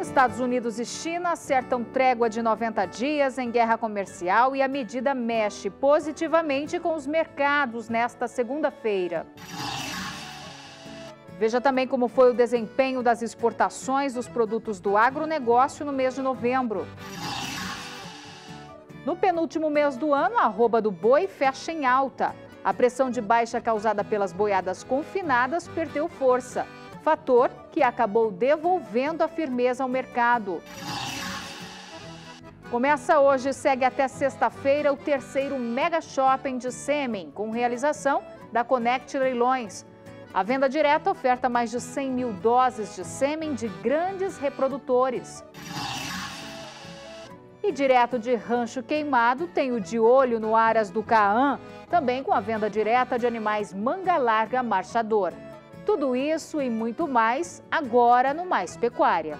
Estados Unidos e China acertam trégua de 90 dias em guerra comercial e a medida mexe positivamente com os mercados nesta segunda-feira. Veja também como foi o desempenho das exportações dos produtos do agronegócio no mês de novembro. No penúltimo mês do ano, a arroba do boi fecha em alta. A pressão de baixa causada pelas boiadas confinadas perdeu força fator que acabou devolvendo a firmeza ao mercado. Começa hoje e segue até sexta-feira o terceiro Mega Shopping de Sêmen, com realização da Connect Leilões. A venda direta oferta mais de 100 mil doses de sêmen de grandes reprodutores. E direto de Rancho Queimado tem o De Olho no Aras do Caan, também com a venda direta de animais manga larga marchador. Tudo isso e muito mais agora no Mais Pecuária.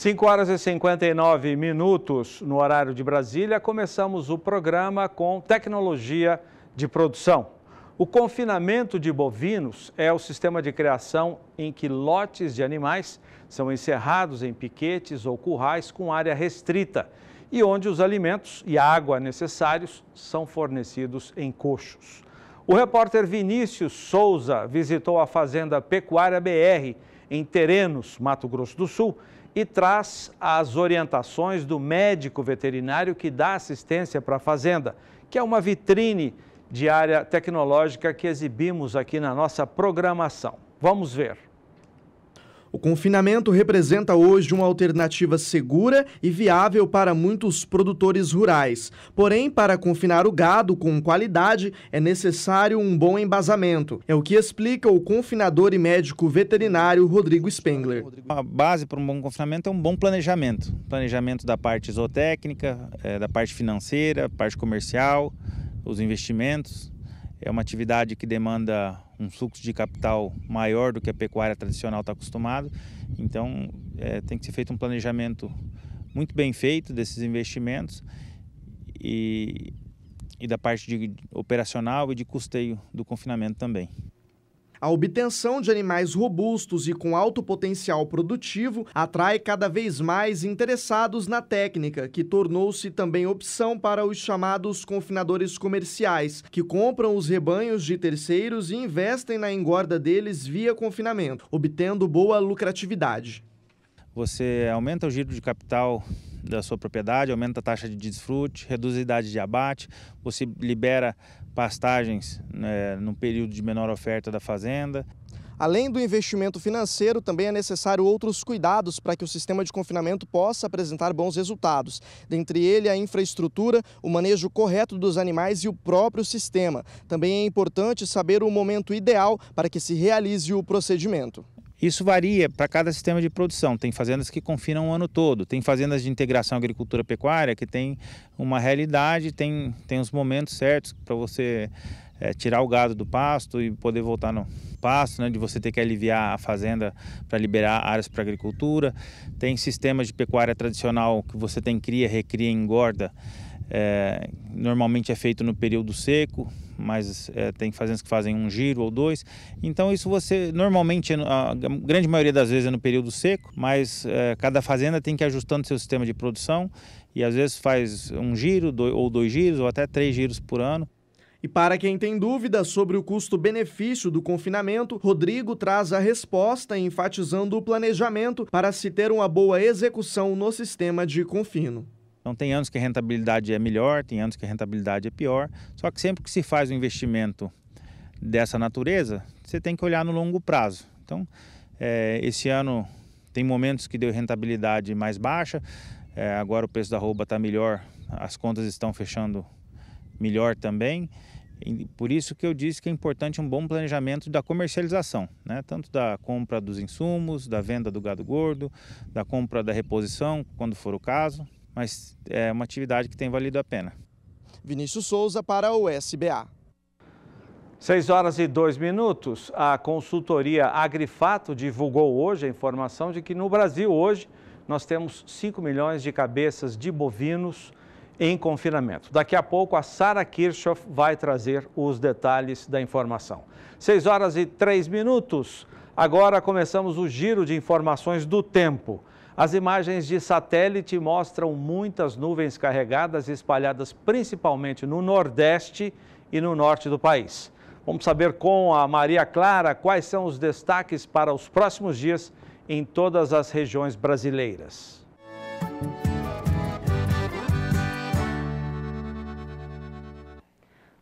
5 horas e 59 minutos no horário de Brasília, começamos o programa com tecnologia de produção. O confinamento de bovinos é o sistema de criação em que lotes de animais são encerrados em piquetes ou currais com área restrita e onde os alimentos e água necessários são fornecidos em coxos. O repórter Vinícius Souza visitou a fazenda Pecuária BR em Terenos, Mato Grosso do Sul e traz as orientações do médico veterinário que dá assistência para a fazenda, que é uma vitrine de área tecnológica que exibimos aqui na nossa programação. Vamos ver. O confinamento representa hoje uma alternativa segura e viável para muitos produtores rurais. Porém, para confinar o gado com qualidade, é necessário um bom embasamento. É o que explica o confinador e médico veterinário Rodrigo Spengler. A base para um bom confinamento é um bom planejamento planejamento da parte zootécnica, eh, da parte financeira, parte comercial, os investimentos. É uma atividade que demanda um fluxo de capital maior do que a pecuária tradicional está acostumado, então é, tem que ser feito um planejamento muito bem feito desses investimentos e, e da parte de operacional e de custeio do confinamento também. A obtenção de animais robustos e com alto potencial produtivo atrai cada vez mais interessados na técnica, que tornou-se também opção para os chamados confinadores comerciais, que compram os rebanhos de terceiros e investem na engorda deles via confinamento, obtendo boa lucratividade. Você aumenta o giro de capital da sua propriedade, aumenta a taxa de desfrute, reduz a idade de abate, você libera pastagens né, período de menor oferta da fazenda. Além do investimento financeiro, também é necessário outros cuidados para que o sistema de confinamento possa apresentar bons resultados. Dentre ele, a infraestrutura, o manejo correto dos animais e o próprio sistema. Também é importante saber o momento ideal para que se realize o procedimento. Isso varia para cada sistema de produção. Tem fazendas que confinam o ano todo, tem fazendas de integração agricultura-pecuária que tem uma realidade, tem, tem os momentos certos para você é, tirar o gado do pasto e poder voltar no pasto, né, de você ter que aliviar a fazenda para liberar áreas para agricultura. Tem sistemas de pecuária tradicional que você tem cria, recria, engorda. É, normalmente é feito no período seco, mas é, tem fazendas que fazem um giro ou dois. Então isso você normalmente a grande maioria das vezes é no período seco, mas é, cada fazenda tem que ir ajustando seu sistema de produção e às vezes faz um giro dois, ou dois giros ou até três giros por ano. E para quem tem dúvidas sobre o custo-benefício do confinamento, Rodrigo traz a resposta enfatizando o planejamento para se ter uma boa execução no sistema de confino. Então tem anos que a rentabilidade é melhor, tem anos que a rentabilidade é pior. Só que sempre que se faz um investimento dessa natureza, você tem que olhar no longo prazo. Então, é, esse ano tem momentos que deu rentabilidade mais baixa, é, agora o preço da rouba está melhor, as contas estão fechando melhor também. E por isso que eu disse que é importante um bom planejamento da comercialização, né? tanto da compra dos insumos, da venda do gado gordo, da compra da reposição, quando for o caso mas é uma atividade que tem valido a pena. Vinícius Souza para o SBA. 6 horas e 2 minutos. A consultoria Agrifato divulgou hoje a informação de que no Brasil hoje nós temos 5 milhões de cabeças de bovinos em confinamento. Daqui a pouco a Sara Kirchhoff vai trazer os detalhes da informação. 6 horas e 3 minutos. Agora começamos o giro de informações do tempo. As imagens de satélite mostram muitas nuvens carregadas espalhadas principalmente no Nordeste e no Norte do país. Vamos saber com a Maria Clara quais são os destaques para os próximos dias em todas as regiões brasileiras.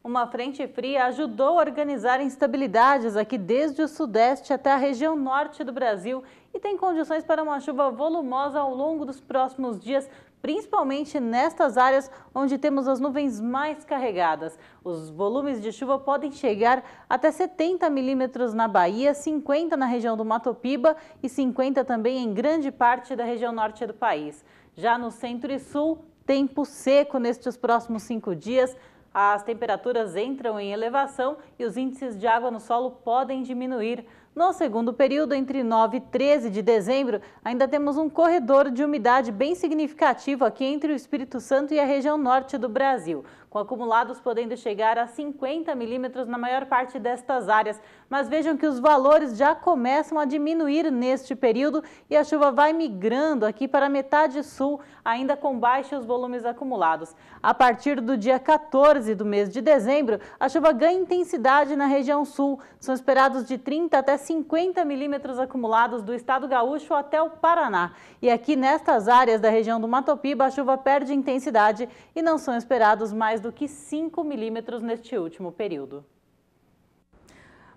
Uma frente fria ajudou a organizar instabilidades aqui desde o sudeste até a região norte do Brasil e tem condições para uma chuva volumosa ao longo dos próximos dias, principalmente nestas áreas onde temos as nuvens mais carregadas. Os volumes de chuva podem chegar até 70 milímetros na Bahia, 50 na região do Mato Piba e 50 também em grande parte da região norte do país. Já no centro e sul, tempo seco nestes próximos cinco dias. As temperaturas entram em elevação e os índices de água no solo podem diminuir. No segundo período, entre 9 e 13 de dezembro, ainda temos um corredor de umidade bem significativo aqui entre o Espírito Santo e a região norte do Brasil, com acumulados podendo chegar a 50 milímetros na maior parte destas áreas. Mas vejam que os valores já começam a diminuir neste período e a chuva vai migrando aqui para a metade sul, ainda com baixos volumes acumulados. A partir do dia 14 do mês de dezembro, a chuva ganha intensidade na região sul. São esperados de 30 até 50 milímetros acumulados do estado gaúcho até o Paraná. E aqui nestas áreas da região do Matopiba, a chuva perde intensidade e não são esperados mais do que 5 milímetros neste último período.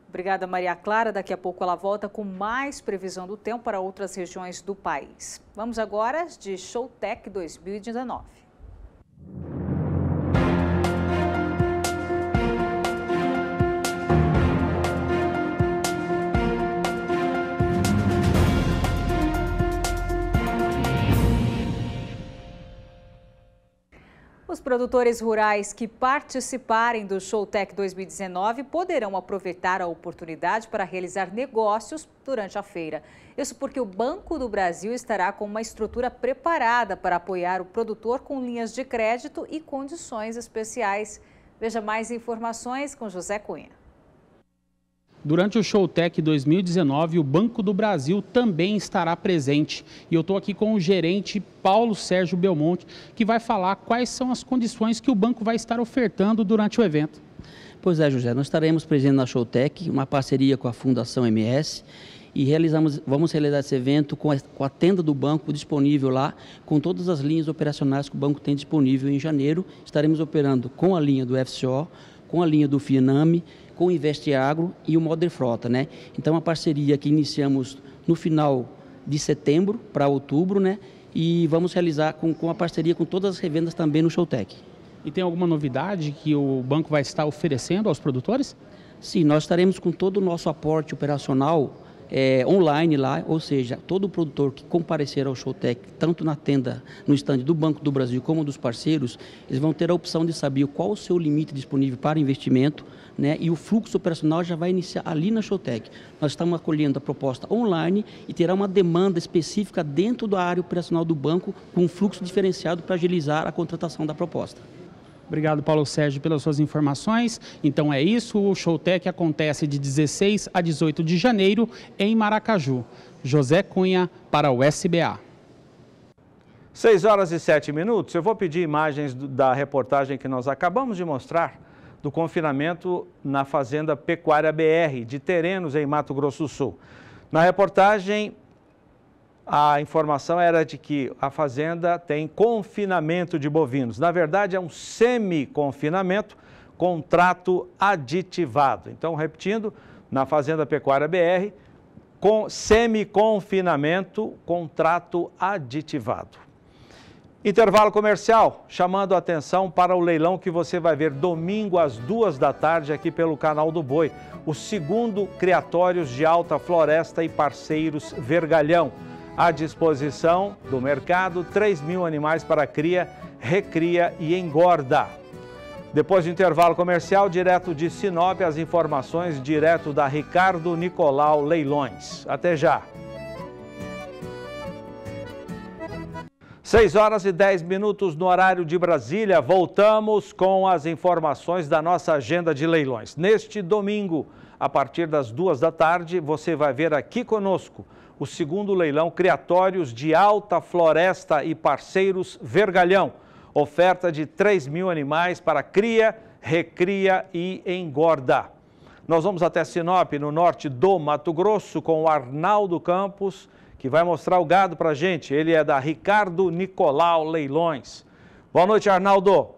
Obrigada, Maria Clara. Daqui a pouco ela volta com mais previsão do tempo para outras regiões do país. Vamos agora de Showtech 2019. Os produtores rurais que participarem do Showtech 2019 poderão aproveitar a oportunidade para realizar negócios durante a feira. Isso porque o Banco do Brasil estará com uma estrutura preparada para apoiar o produtor com linhas de crédito e condições especiais. Veja mais informações com José Cunha. Durante o Showtech 2019, o Banco do Brasil também estará presente. E eu estou aqui com o gerente Paulo Sérgio Belmonte, que vai falar quais são as condições que o banco vai estar ofertando durante o evento. Pois é, José, nós estaremos presentes na Showtech, uma parceria com a Fundação MS, e realizamos, vamos realizar esse evento com a, com a, tenda do banco disponível lá, com todas as linhas operacionais que o banco tem disponível em janeiro. Estaremos operando com a linha do FCO, com a linha do FINAME, com o Investiagro e o Modern Frota, né? Então, uma parceria que iniciamos no final de setembro para outubro, né? E vamos realizar com, com a parceria com todas as revendas também no Showtech. E tem alguma novidade que o banco vai estar oferecendo aos produtores? Sim, nós estaremos com todo o nosso aporte operacional é, online lá, ou seja, todo produtor que comparecer ao Showtech, tanto na tenda, no estande do Banco do Brasil como dos parceiros, eles vão ter a opção de saber qual o seu limite disponível para investimento, né? e o fluxo operacional já vai iniciar ali na Showtech. Nós estamos acolhendo a proposta online e terá uma demanda específica dentro da área operacional do banco com um fluxo diferenciado para agilizar a contratação da proposta. Obrigado, Paulo Sérgio, pelas suas informações. Então é isso, o Showtech acontece de 16 a 18 de janeiro em Maracaju. José Cunha para o SBA. 6 horas e 7 minutos. Eu vou pedir imagens da reportagem que nós acabamos de mostrar do confinamento na Fazenda Pecuária BR, de Terenos, em Mato Grosso do Sul. Na reportagem, a informação era de que a fazenda tem confinamento de bovinos. Na verdade, é um semi-confinamento, contrato aditivado. Então, repetindo, na Fazenda Pecuária BR, com semi-confinamento, contrato aditivado. Intervalo comercial, chamando a atenção para o leilão que você vai ver domingo às duas da tarde aqui pelo canal do Boi, o segundo Criatórios de Alta Floresta e Parceiros Vergalhão. À disposição do mercado, 3 mil animais para cria, recria e engorda. Depois do intervalo comercial, direto de Sinop, as informações direto da Ricardo Nicolau Leilões. Até já! 6 horas e 10 minutos no horário de Brasília. Voltamos com as informações da nossa agenda de leilões. Neste domingo, a partir das duas da tarde, você vai ver aqui conosco o segundo leilão Criatórios de Alta Floresta e Parceiros Vergalhão. Oferta de 3 mil animais para cria, recria e engorda. Nós vamos até Sinop, no norte do Mato Grosso, com o Arnaldo Campos que vai mostrar o gado para a gente. Ele é da Ricardo Nicolau Leilões. Boa noite, Arnaldo.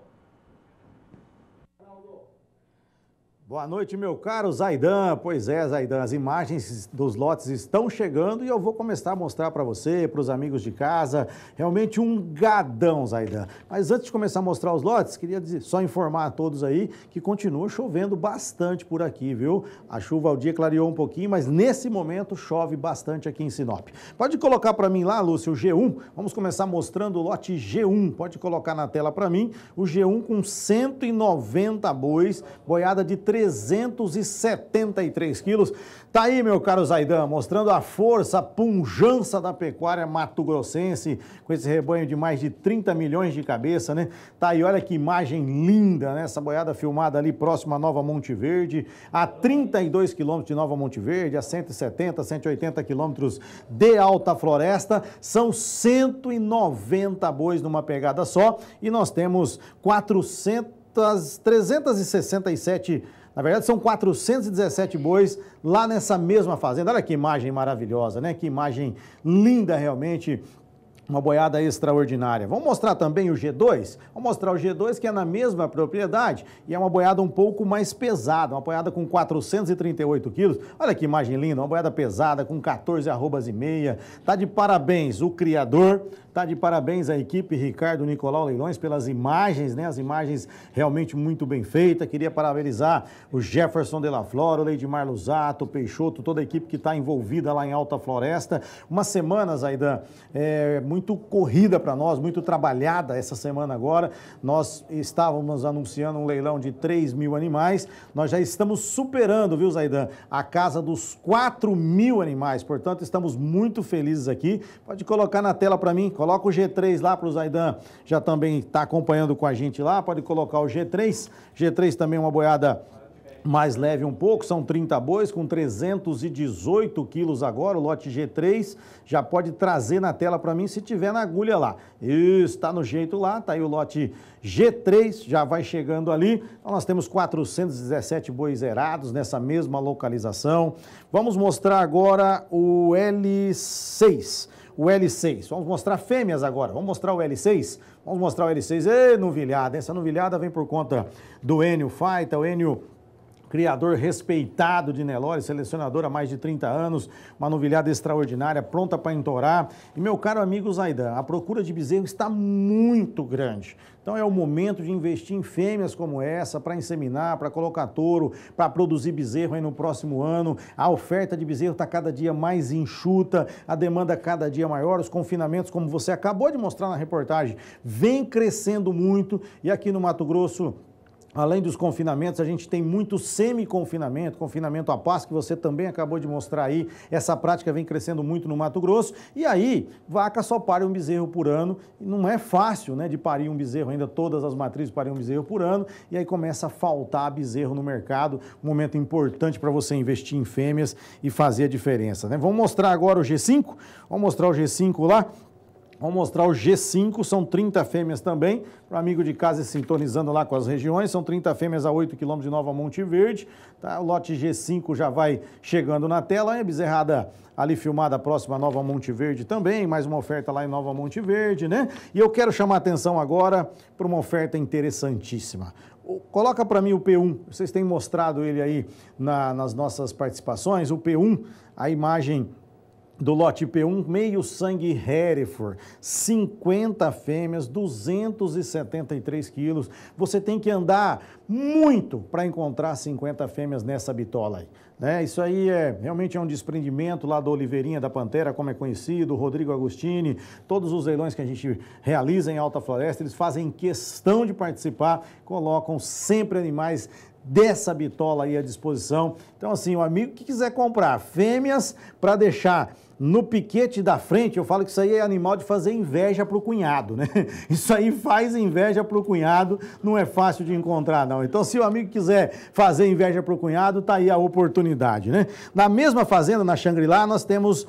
Boa noite, meu caro Zaidan. Pois é, Zaidan, as imagens dos lotes estão chegando e eu vou começar a mostrar para você, para os amigos de casa. Realmente um gadão, Zaidan. Mas antes de começar a mostrar os lotes, queria só informar a todos aí que continua chovendo bastante por aqui, viu? A chuva ao dia clareou um pouquinho, mas nesse momento chove bastante aqui em Sinop. Pode colocar para mim lá, Lúcio, o G1. Vamos começar mostrando o lote G1. Pode colocar na tela para mim o G1 com 190 bois, boiada de 300. 373 quilos. Tá aí, meu caro Zaidan, mostrando a força, a punjança da pecuária mato-grossense, com esse rebanho de mais de 30 milhões de cabeça, né? Tá aí, olha que imagem linda, né? Essa boiada filmada ali próximo a Nova Monte Verde, a 32 quilômetros de Nova Monte Verde, a 170, 180 quilômetros de Alta Floresta. São 190 bois numa pegada só e nós temos 400 367 na verdade, são 417 bois lá nessa mesma fazenda. Olha que imagem maravilhosa, né? Que imagem linda realmente. Uma boiada extraordinária. Vamos mostrar também o G2? Vamos mostrar o G2 que é na mesma propriedade e é uma boiada um pouco mais pesada, uma boiada com 438 quilos. Olha que imagem linda, uma boiada pesada com 14 arrobas e meia. Tá de parabéns o criador, Tá de parabéns à equipe Ricardo Nicolau Leilões pelas imagens, né? As imagens realmente muito bem feitas. Queria parabenizar o Jefferson de la Flora, o Lady Marluzato, o Peixoto, toda a equipe que está envolvida lá em Alta Floresta. Uma semana, Zaidan, é, muito corrida para nós, muito trabalhada essa semana agora. Nós estávamos anunciando um leilão de 3 mil animais. Nós já estamos superando, viu, Zaidan, a casa dos 4 mil animais. Portanto, estamos muito felizes aqui. Pode colocar na tela para mim, Coloca o G3 lá para o Zaidan, já também está acompanhando com a gente lá. Pode colocar o G3. G3 também é uma boiada mais leve um pouco, são 30 bois com 318 quilos agora, o lote G3, já pode trazer na tela para mim se tiver na agulha lá. está no jeito lá, tá aí o lote G3, já vai chegando ali. Então nós temos 417 bois zerados nessa mesma localização. Vamos mostrar agora o L6 o L6. Vamos mostrar fêmeas agora. Vamos mostrar o L6. Vamos mostrar o L6. Ei, novilhada. Essa novilhada vem por conta do Enio Fight, O Enio criador respeitado de Nelore, selecionador há mais de 30 anos, uma novilhada extraordinária, pronta para entorar. E meu caro amigo Zaidan, a procura de bezerro está muito grande. Então é o momento de investir em fêmeas como essa para inseminar, para colocar touro, para produzir bezerro aí no próximo ano. A oferta de bezerro está cada dia mais enxuta, a demanda cada dia maior, os confinamentos, como você acabou de mostrar na reportagem, vem crescendo muito e aqui no Mato Grosso além dos confinamentos, a gente tem muito semi-confinamento, confinamento à paz, que você também acabou de mostrar aí. Essa prática vem crescendo muito no Mato Grosso. E aí, vaca só pare um bezerro por ano. Não é fácil, né, de parir um bezerro ainda, todas as matrizes parem um bezerro por ano. E aí começa a faltar bezerro no mercado. Um momento importante para você investir em fêmeas e fazer a diferença, né? Vamos mostrar agora o G5? Vamos mostrar o G5 lá. Vamos mostrar o G5, são 30 fêmeas também, para amigo de casa sintonizando lá com as regiões, são 30 fêmeas a 8 quilômetros de Nova Monte Verde, tá? o lote G5 já vai chegando na tela, A bezerrada ali filmada próxima a Nova Monte Verde também, mais uma oferta lá em Nova Monte Verde, né? E eu quero chamar a atenção agora para uma oferta interessantíssima. Coloca para mim o P1, vocês têm mostrado ele aí na, nas nossas participações, o P1, a imagem do lote P1, meio sangue Hereford, 50 fêmeas, 273 quilos. Você tem que andar muito para encontrar 50 fêmeas nessa bitola aí. Né? Isso aí é realmente é um desprendimento lá do Oliveirinha da Pantera, como é conhecido, Rodrigo Agostini, todos os leilões que a gente realiza em Alta Floresta, eles fazem questão de participar, colocam sempre animais dessa bitola aí à disposição. Então, assim, o amigo que quiser comprar fêmeas para deixar no piquete da frente, eu falo que isso aí é animal de fazer inveja para o cunhado, né? Isso aí faz inveja para o cunhado, não é fácil de encontrar, não. Então, se o amigo quiser fazer inveja para o cunhado, tá aí a oportunidade, né? Na mesma fazenda, na Xangri-Lá, nós temos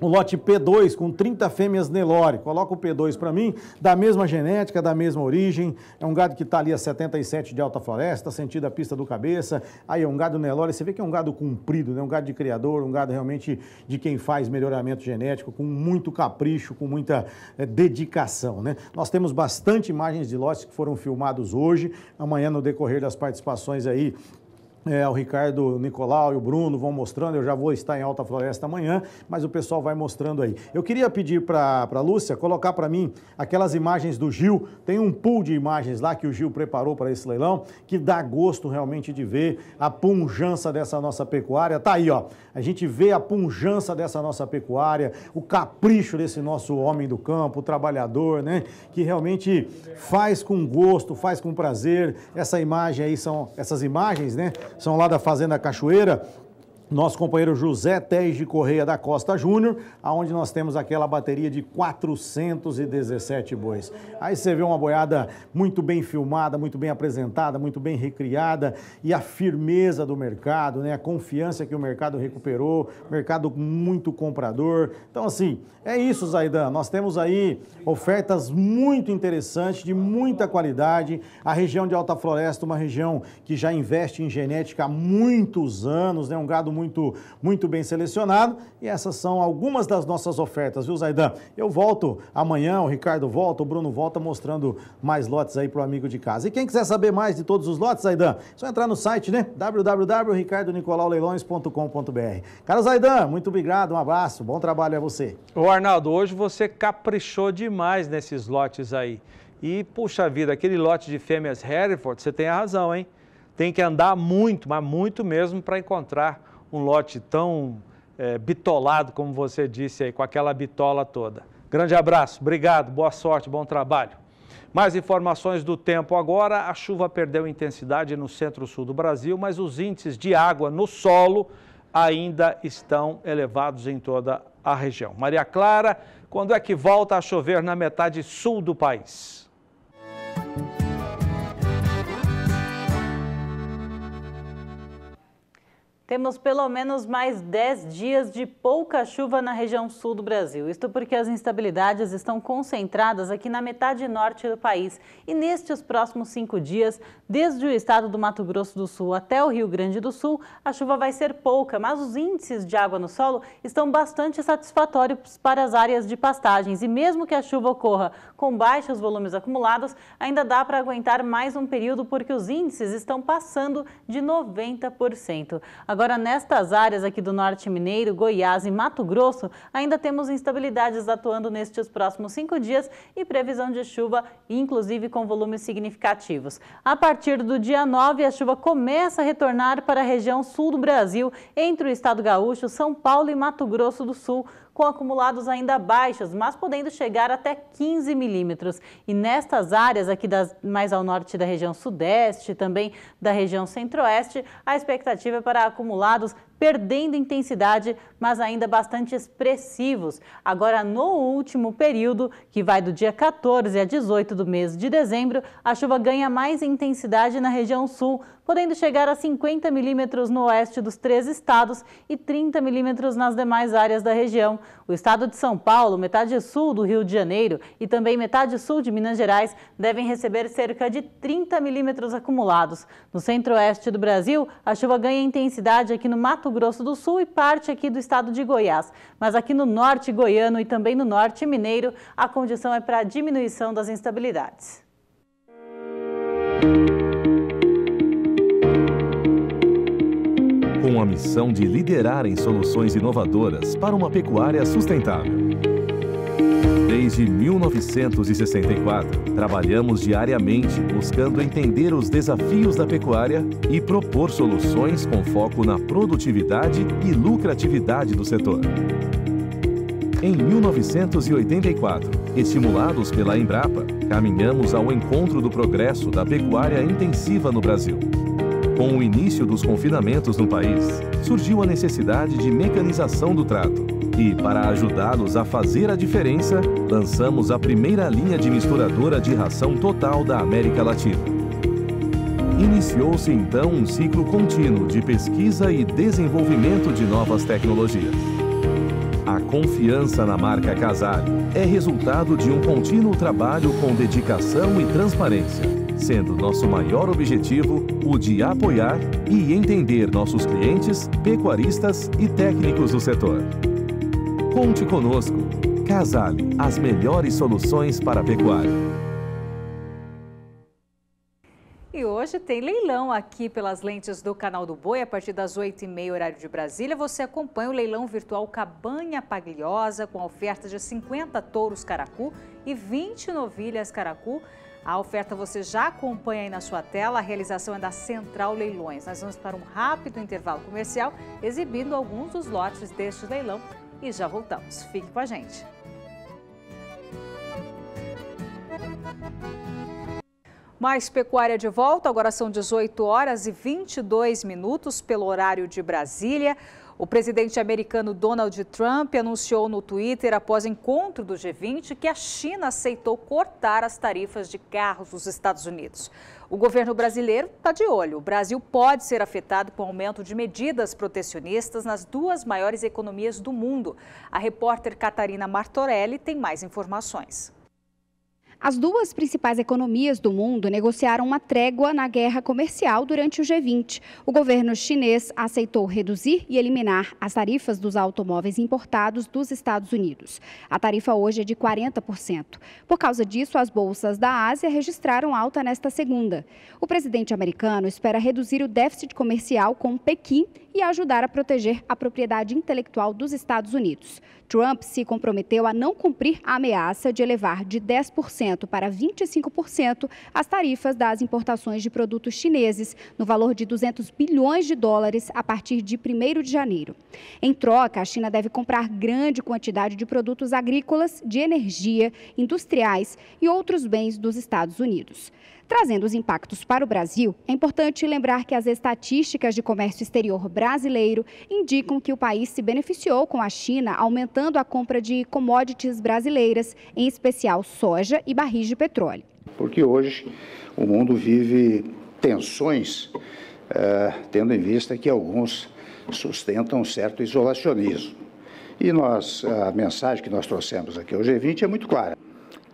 o lote P2 com 30 fêmeas Nelore. Coloca o P2 para mim, da mesma genética, da mesma origem. É um gado que está ali a 77 de alta floresta, sentido a pista do cabeça. Aí é um gado Nelore, você vê que é um gado comprido, né? um gado de criador, um gado realmente de quem faz melhoramento genético, com muito capricho, com muita é, dedicação. Né? Nós temos bastante imagens de lotes que foram filmados hoje. Amanhã, no decorrer das participações aí, é, o Ricardo o Nicolau e o Bruno vão mostrando, eu já vou estar em Alta Floresta amanhã, mas o pessoal vai mostrando aí. Eu queria pedir para a Lúcia colocar para mim aquelas imagens do Gil, tem um pool de imagens lá que o Gil preparou para esse leilão, que dá gosto realmente de ver a punjança dessa nossa pecuária. Tá aí, ó, a gente vê a punjança dessa nossa pecuária, o capricho desse nosso homem do campo, o trabalhador, né, que realmente faz com gosto, faz com prazer. Essa imagem aí são, essas imagens, né, são lá da Fazenda Cachoeira, nosso companheiro José de Correia da Costa Júnior, aonde nós temos aquela bateria de 417 bois. Aí você vê uma boiada muito bem filmada, muito bem apresentada, muito bem recriada e a firmeza do mercado, né? A confiança que o mercado recuperou, mercado muito comprador. Então assim, é isso, Zaidan. Nós temos aí ofertas muito interessantes, de muita qualidade. A região de Alta Floresta, uma região que já investe em genética há muitos anos, né? Um gado muito, muito bem selecionado. E essas são algumas das nossas ofertas, viu, Zaidan? Eu volto amanhã, o Ricardo volta, o Bruno volta mostrando mais lotes aí para o amigo de casa. E quem quiser saber mais de todos os lotes, Zaidan, é só entrar no site, né? www.ricardonicolauleilões.com.br. Cara Zaidan, muito obrigado, um abraço, bom trabalho a você. Ô Arnaldo, hoje você caprichou demais nesses lotes aí. E, puxa vida, aquele lote de fêmeas Hereford, você tem a razão, hein? Tem que andar muito, mas muito mesmo para encontrar um lote tão é, bitolado, como você disse aí, com aquela bitola toda. Grande abraço, obrigado, boa sorte, bom trabalho. Mais informações do tempo agora. A chuva perdeu intensidade no centro-sul do Brasil, mas os índices de água no solo ainda estão elevados em toda a região. Maria Clara, quando é que volta a chover na metade sul do país? Temos pelo menos mais 10 dias de pouca chuva na região sul do Brasil. Isto porque as instabilidades estão concentradas aqui na metade norte do país. E nestes próximos cinco dias, desde o estado do Mato Grosso do Sul até o Rio Grande do Sul, a chuva vai ser pouca, mas os índices de água no solo estão bastante satisfatórios para as áreas de pastagens. E mesmo que a chuva ocorra com baixos volumes acumulados, ainda dá para aguentar mais um período porque os índices estão passando de 90%. Agora, Agora, nestas áreas aqui do norte mineiro, Goiás e Mato Grosso, ainda temos instabilidades atuando nestes próximos cinco dias e previsão de chuva, inclusive com volumes significativos. A partir do dia 9, a chuva começa a retornar para a região sul do Brasil, entre o estado gaúcho, São Paulo e Mato Grosso do Sul, com acumulados ainda baixos, mas podendo chegar até 15 milímetros. E nestas áreas aqui das, mais ao norte da região sudeste, também da região centro-oeste, a expectativa é para acumulados perdendo intensidade, mas ainda bastante expressivos. Agora, no último período, que vai do dia 14 a 18 do mês de dezembro, a chuva ganha mais intensidade na região sul, podendo chegar a 50 milímetros no oeste dos três estados e 30 milímetros nas demais áreas da região. O estado de São Paulo, metade sul do Rio de Janeiro e também metade sul de Minas Gerais devem receber cerca de 30 milímetros acumulados. No centro-oeste do Brasil, a chuva ganha intensidade aqui no Mato Mato Grosso do Sul e parte aqui do estado de Goiás. Mas aqui no norte goiano e também no norte mineiro, a condição é para diminuição das instabilidades. Com a missão de liderar em soluções inovadoras para uma pecuária sustentável desde 1964. Trabalhamos diariamente buscando entender os desafios da pecuária e propor soluções com foco na produtividade e lucratividade do setor. Em 1984, estimulados pela Embrapa, caminhamos ao encontro do progresso da pecuária intensiva no Brasil. Com o início dos confinamentos no país, surgiu a necessidade de mecanização do trato e para ajudá-los a fazer a diferença, lançamos a primeira linha de misturadora de ração total da América Latina. Iniciou-se então um ciclo contínuo de pesquisa e desenvolvimento de novas tecnologias. A confiança na marca Casar é resultado de um contínuo trabalho com dedicação e transparência, sendo nosso maior objetivo o de apoiar e entender nossos clientes, pecuaristas e técnicos do setor. Conte conosco. Casale, as melhores soluções para a pecuária. E hoje tem leilão aqui pelas lentes do Canal do Boi, a partir das 8h30, horário de Brasília. Você acompanha o leilão virtual Cabanha Pagliosa, com oferta de 50 touros caracu e 20 novilhas caracu. A oferta você já acompanha aí na sua tela, a realização é da Central Leilões. Nós vamos para um rápido intervalo comercial, exibindo alguns dos lotes deste leilão e já voltamos. Fique com a gente. Mais pecuária de volta, agora são 18 horas e 22 minutos pelo horário de Brasília. O presidente americano Donald Trump anunciou no Twitter, após encontro do G20, que a China aceitou cortar as tarifas de carros dos Estados Unidos. O governo brasileiro está de olho. O Brasil pode ser afetado com o aumento de medidas protecionistas nas duas maiores economias do mundo. A repórter Catarina Martorelli tem mais informações. As duas principais economias do mundo negociaram uma trégua na guerra comercial durante o G20. O governo chinês aceitou reduzir e eliminar as tarifas dos automóveis importados dos Estados Unidos. A tarifa hoje é de 40%. Por causa disso, as bolsas da Ásia registraram alta nesta segunda. O presidente americano espera reduzir o déficit comercial com Pequim e ajudar a proteger a propriedade intelectual dos Estados Unidos. Trump se comprometeu a não cumprir a ameaça de elevar de 10% para 25% as tarifas das importações de produtos chineses, no valor de 200 bilhões de dólares a partir de 1 de janeiro. Em troca, a China deve comprar grande quantidade de produtos agrícolas, de energia, industriais e outros bens dos Estados Unidos. Trazendo os impactos para o Brasil, é importante lembrar que as estatísticas de comércio exterior brasileiro indicam que o país se beneficiou com a China, aumentando a compra de commodities brasileiras, em especial soja e barris de petróleo. Porque hoje o mundo vive tensões, eh, tendo em vista que alguns sustentam um certo isolacionismo. E nós, a mensagem que nós trouxemos aqui ao G20 é muito clara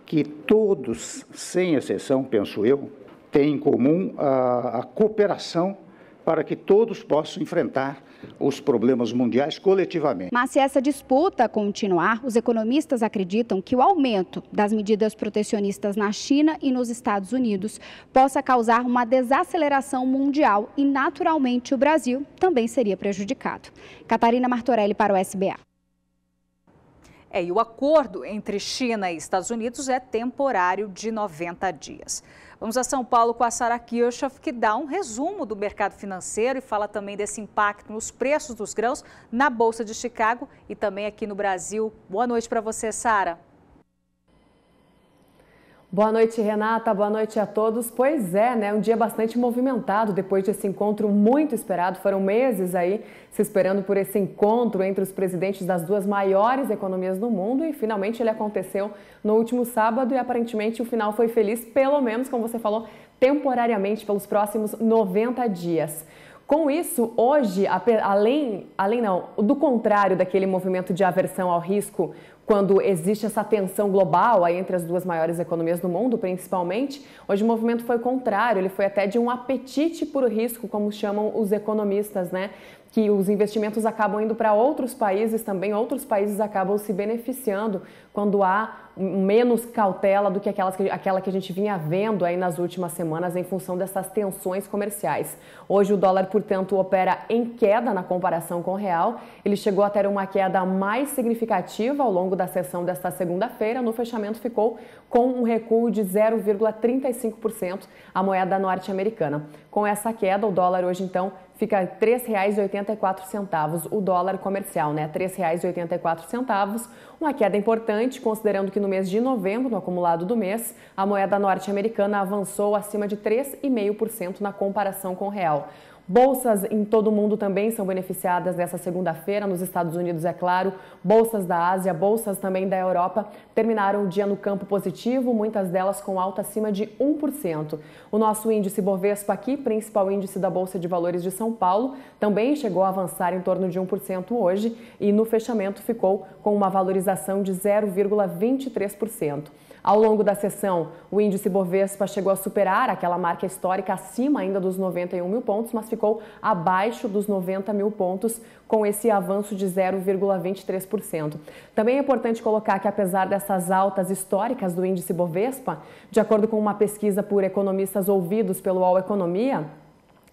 que todos, sem exceção, penso eu, têm em comum a, a cooperação para que todos possam enfrentar os problemas mundiais coletivamente. Mas se essa disputa continuar, os economistas acreditam que o aumento das medidas protecionistas na China e nos Estados Unidos possa causar uma desaceleração mundial e, naturalmente, o Brasil também seria prejudicado. Catarina Martorelli para o SBA. É, e o acordo entre China e Estados Unidos é temporário de 90 dias. Vamos a São Paulo com a Sara Kirchhoff, que dá um resumo do mercado financeiro e fala também desse impacto nos preços dos grãos na Bolsa de Chicago e também aqui no Brasil. Boa noite para você, Sara. Boa noite, Renata. Boa noite a todos. Pois é, né? Um dia bastante movimentado depois desse encontro muito esperado. Foram meses aí se esperando por esse encontro entre os presidentes das duas maiores economias do mundo e finalmente ele aconteceu no último sábado e aparentemente o final foi feliz, pelo menos, como você falou, temporariamente pelos próximos 90 dias. Com isso, hoje, além, além não, do contrário daquele movimento de aversão ao risco quando existe essa tensão global aí, entre as duas maiores economias do mundo, principalmente, hoje o movimento foi contrário, ele foi até de um apetite por risco, como chamam os economistas, né? que os investimentos acabam indo para outros países também, outros países acabam se beneficiando quando há menos cautela do que, aquelas que aquela que a gente vinha vendo aí nas últimas semanas em função dessas tensões comerciais. Hoje o dólar, portanto, opera em queda na comparação com o real. Ele chegou a ter uma queda mais significativa ao longo da sessão desta segunda-feira. No fechamento ficou com um recuo de 0,35% a moeda norte-americana. Com essa queda, o dólar hoje então fica R$ 3,84 o dólar comercial, né? R$ 3,84, uma queda importante, considerando que no mês de novembro, no acumulado do mês, a moeda norte-americana avançou acima de 3,5% na comparação com o real. Bolsas em todo o mundo também são beneficiadas nessa segunda-feira. Nos Estados Unidos, é claro, bolsas da Ásia, bolsas também da Europa terminaram o dia no campo positivo, muitas delas com alta acima de 1%. O nosso índice Bovespa aqui, principal índice da Bolsa de Valores de São Paulo, também chegou a avançar em torno de 1% hoje e no fechamento ficou com uma valorização de 0,23%. Ao longo da sessão, o índice Bovespa chegou a superar aquela marca histórica acima ainda dos 91 mil pontos, mas ficou abaixo dos 90 mil pontos, com esse avanço de 0,23%. Também é importante colocar que, apesar dessas altas históricas do índice Bovespa, de acordo com uma pesquisa por economistas ouvidos pelo All Economia,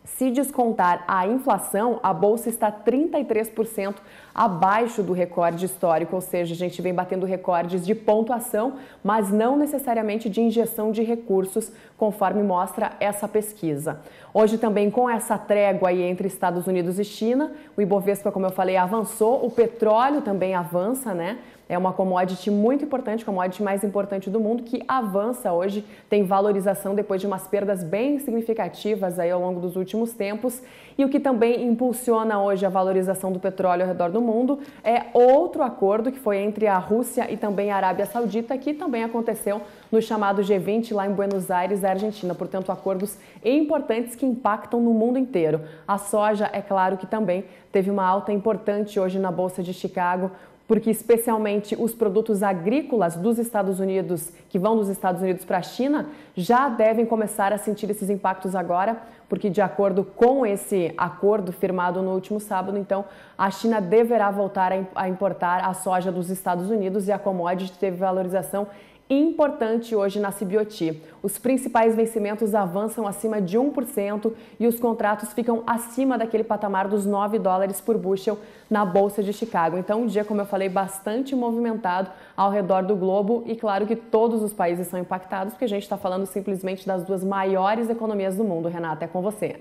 se descontar a inflação, a bolsa está 33% abaixo do recorde histórico, ou seja, a gente vem batendo recordes de pontuação, mas não necessariamente de injeção de recursos, conforme mostra essa pesquisa. Hoje também com essa trégua aí entre Estados Unidos e China, o Ibovespa, como eu falei, avançou, o petróleo também avança, né? É uma commodity muito importante, commodity mais importante do mundo, que avança hoje, tem valorização depois de umas perdas bem significativas aí ao longo dos últimos tempos. E o que também impulsiona hoje a valorização do petróleo ao redor do mundo é outro acordo que foi entre a Rússia e também a Arábia Saudita, que também aconteceu no chamado G20 lá em Buenos Aires, Argentina. Portanto, acordos importantes que impactam no mundo inteiro. A soja, é claro que também teve uma alta importante hoje na Bolsa de Chicago porque especialmente os produtos agrícolas dos Estados Unidos, que vão dos Estados Unidos para a China, já devem começar a sentir esses impactos agora, porque de acordo com esse acordo firmado no último sábado, então a China deverá voltar a importar a soja dos Estados Unidos e a commodity teve valorização importante hoje na Cibioti. Os principais vencimentos avançam acima de 1% e os contratos ficam acima daquele patamar dos 9 dólares por bushel na Bolsa de Chicago. Então, um dia, como eu falei, bastante movimentado ao redor do globo e claro que todos os países são impactados, porque a gente está falando simplesmente das duas maiores economias do mundo. Renata, é com você.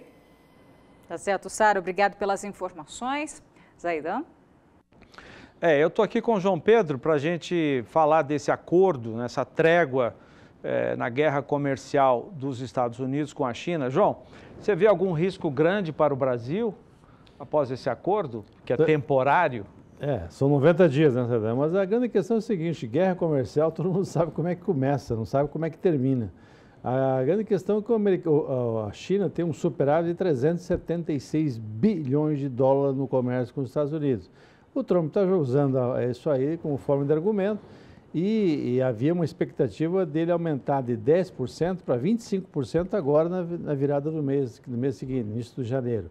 Tá certo, Sara. Obrigado pelas informações. Zaidan. É, eu estou aqui com o João Pedro para a gente falar desse acordo, nessa né, trégua é, na guerra comercial dos Estados Unidos com a China. João, você vê algum risco grande para o Brasil após esse acordo, que é, é. temporário? É, são 90 dias, né, Sardão? Mas a grande questão é o seguinte: guerra comercial, todo mundo sabe como é que começa, não sabe como é que termina. A grande questão é que a China tem um superávit de 376 bilhões de dólares no comércio com os Estados Unidos. O Trump estava tá usando é isso aí como forma de argumento e, e havia uma expectativa dele aumentar de 10% para 25% agora na, na, virada do mês, no mês seguinte, início de janeiro.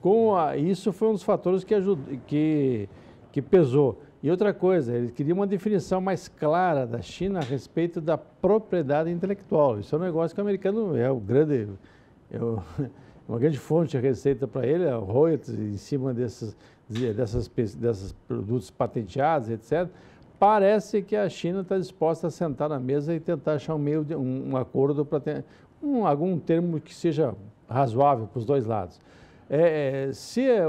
Com a, isso foi um dos fatores que, ajudou, que, que pesou. E outra coisa, ele queria uma definição mais clara da China a respeito da propriedade intelectual. Isso é um negócio que o americano é o grande, é o, uma grande fonte de receita para ele, é o em cima desses, dessas, dessas produtos patenteados, etc., parece que a China está disposta a sentar na mesa e tentar achar um meio de um, um acordo para ter um, algum termo que seja razoável para os dois lados. É, é se é,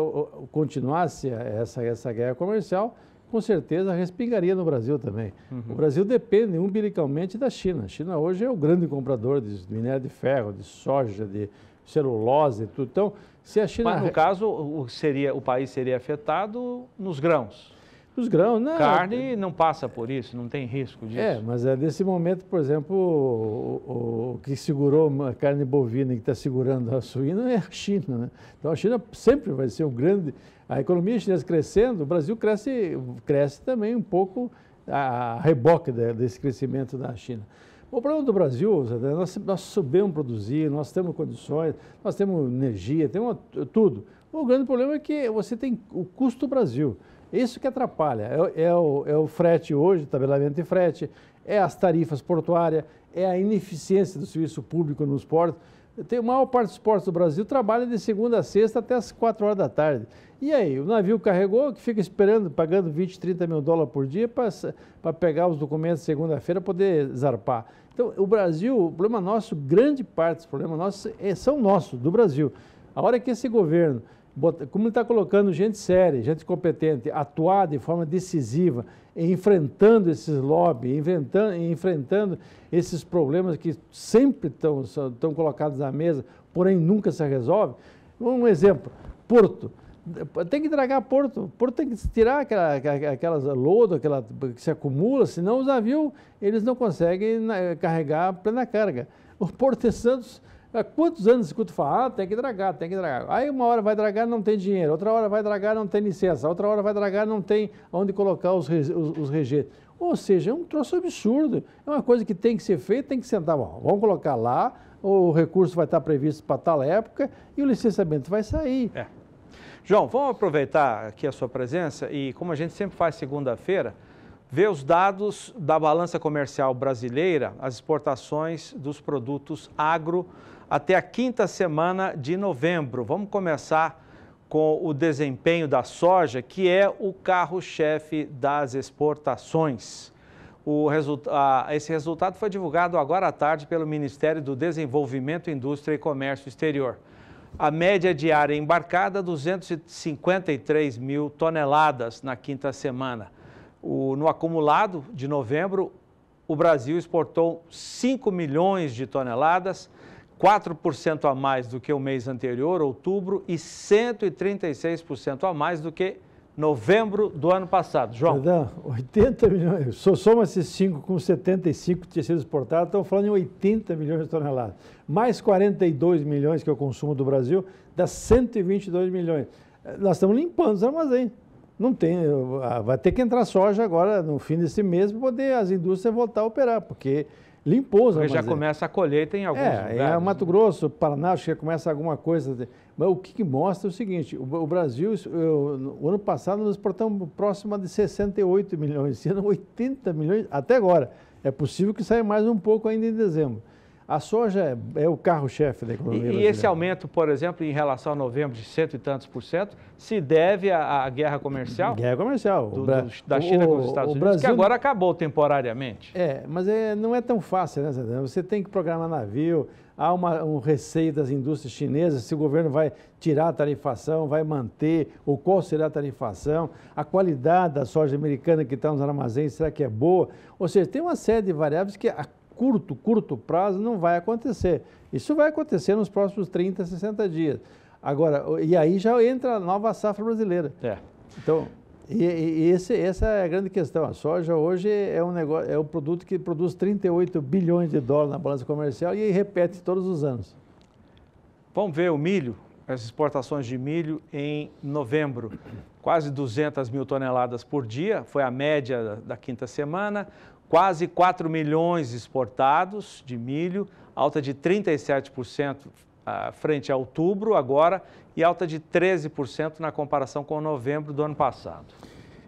continuasse essa, essa guerra comercial, com certeza respingaria no Brasil também. Uhum. O Brasil depende umbilicalmente da China. A China hoje é o grande comprador de minério de ferro, de soja, de, celulose, tudo. Então, se a China... Mas, no caso, o, seria, o país seria afetado nos grãos. Os grãos, não. Carne não passa por isso, não tem risco disso. É, mas é nesse momento, por exemplo, o, o que segurou a carne bovina que está segurando a suína é a China. Né? Então a China sempre vai ser um grande. A economia chinesa crescendo, o Brasil cresce, cresce também um pouco a reboque desse crescimento da China. O problema do Brasil, é nós, nós sabemos produzir, nós temos condições, nós temos energia, temos tudo. O grande problema é que você tem o custo do Brasil. Isso que atrapalha. É, é, o, é o frete hoje, tabelamento de frete, é as tarifas portuárias, é a ineficiência do serviço público nos portos. Tem a maior parte dos portos do Brasil trabalha de segunda a sexta até as 4 horas da tarde. E aí, o navio carregou, que fica esperando, pagando 20, 30 mil dólares por dia para pegar os documentos segunda-feira poder zarpar. Então, o Brasil, o problema nosso, grande parte dos problemas nossos é, são nossos, do Brasil. A hora que esse governo como ele está colocando gente séria, gente competente, atuar de forma decisiva, enfrentando esses lobbies, enfrentando, enfrentando esses problemas que sempre estão, colocados na mesa, porém nunca se resolve. Um exemplo, Porto. Tem que dragar Porto. Porto tem que tirar aquela, aquelas lodo, aquela que se acumula, senão os navios eles não conseguem né, carregar plena carga. O Porto de Santos quantos anos escuto falar? Ah, tem que dragar, tem que dragar. Aí uma hora vai dragar, não tem dinheiro. Outra hora vai dragar, não tem licença. Outra hora vai dragar, não tem onde colocar os, os, os rejeitos. Ou seja, é um troço absurdo. É uma coisa que tem que ser feita, tem que sentar. Bom, vamos colocar lá, o recurso vai estar previsto para tal época e o licenciamento vai sair. É. João, vamos aproveitar aqui a sua presença e, como a gente sempre faz segunda-feira, ver os dados da balança comercial brasileira, as exportações dos produtos agro até a quinta semana de novembro. Vamos começar com o desempenho da soja, que é o carro-chefe das exportações. ah, esse resultado foi divulgado agora à tarde pelo Ministério do Desenvolvimento, Indústria e Comércio Exterior. A média diária embarcada, 253 mil toneladas na quinta semana. O, no acumulado de novembro, o Brasil exportou 5 milhões de toneladas, 4% a mais do que o mês anterior, outubro, e 136% a mais do que novembro do ano passado. João. 80 milhões. Só soma esses 5 com 75 que tinha sido exportado, estão falando em 80 milhões de toneladas. Mais 42 milhões que é o consumo do Brasil, dá 122 milhões. Nós estamos limpando os armazéns. Não tem, ah, vai ter que entrar soja agora no fim desse mês para poder as indústrias voltar a operar, porque Limpou os armazéns. já começa a colheita em alguns é, é lugares. É, Mato né? Grosso, Paraná, acho que começa alguma coisa. Mas o que, mostra é o seguinte, o, o Brasil, eu, o ano passado nós exportamos próximo de 68 milhões, sendo 80 milhões até agora. É possível que saia mais um pouco ainda em dezembro. A soja é, é o carro-chefe da economia. E, brasileira. e esse aumento, por exemplo, em relação a novembro de cento e tantos por cento, se deve à, à guerra comercial? Guerra comercial. Do, do, da China o, com os Estados Unidos, Brasil... que agora acabou temporariamente. É, mas é, não é tão fácil, né, Zé? Você tem que programar navio, há uma, um receio das indústrias chinesas, se o governo vai tirar a tarifação, vai manter, ou qual será a tarifação, a qualidade da soja americana que está nos armazéns, será que é boa? Ou seja, tem uma série de variáveis que a curto, curto prazo não vai acontecer. Isso vai acontecer nos próximos 30, 60 dias. Agora, e aí já entra a nova safra brasileira. É. Então, e, e esse, essa é a grande questão. A soja hoje é um, negócio, é um produto que produz 38 bilhões de dólares na balança comercial e repete todos os anos. Vamos ver o milho, as exportações de milho em novembro. Quase 200 mil toneladas por dia, foi a média da, da quinta semana quase 4 milhões exportados de milho, alta de 37% ah, frente a outubro agora e alta de 13% na comparação com novembro do ano passado.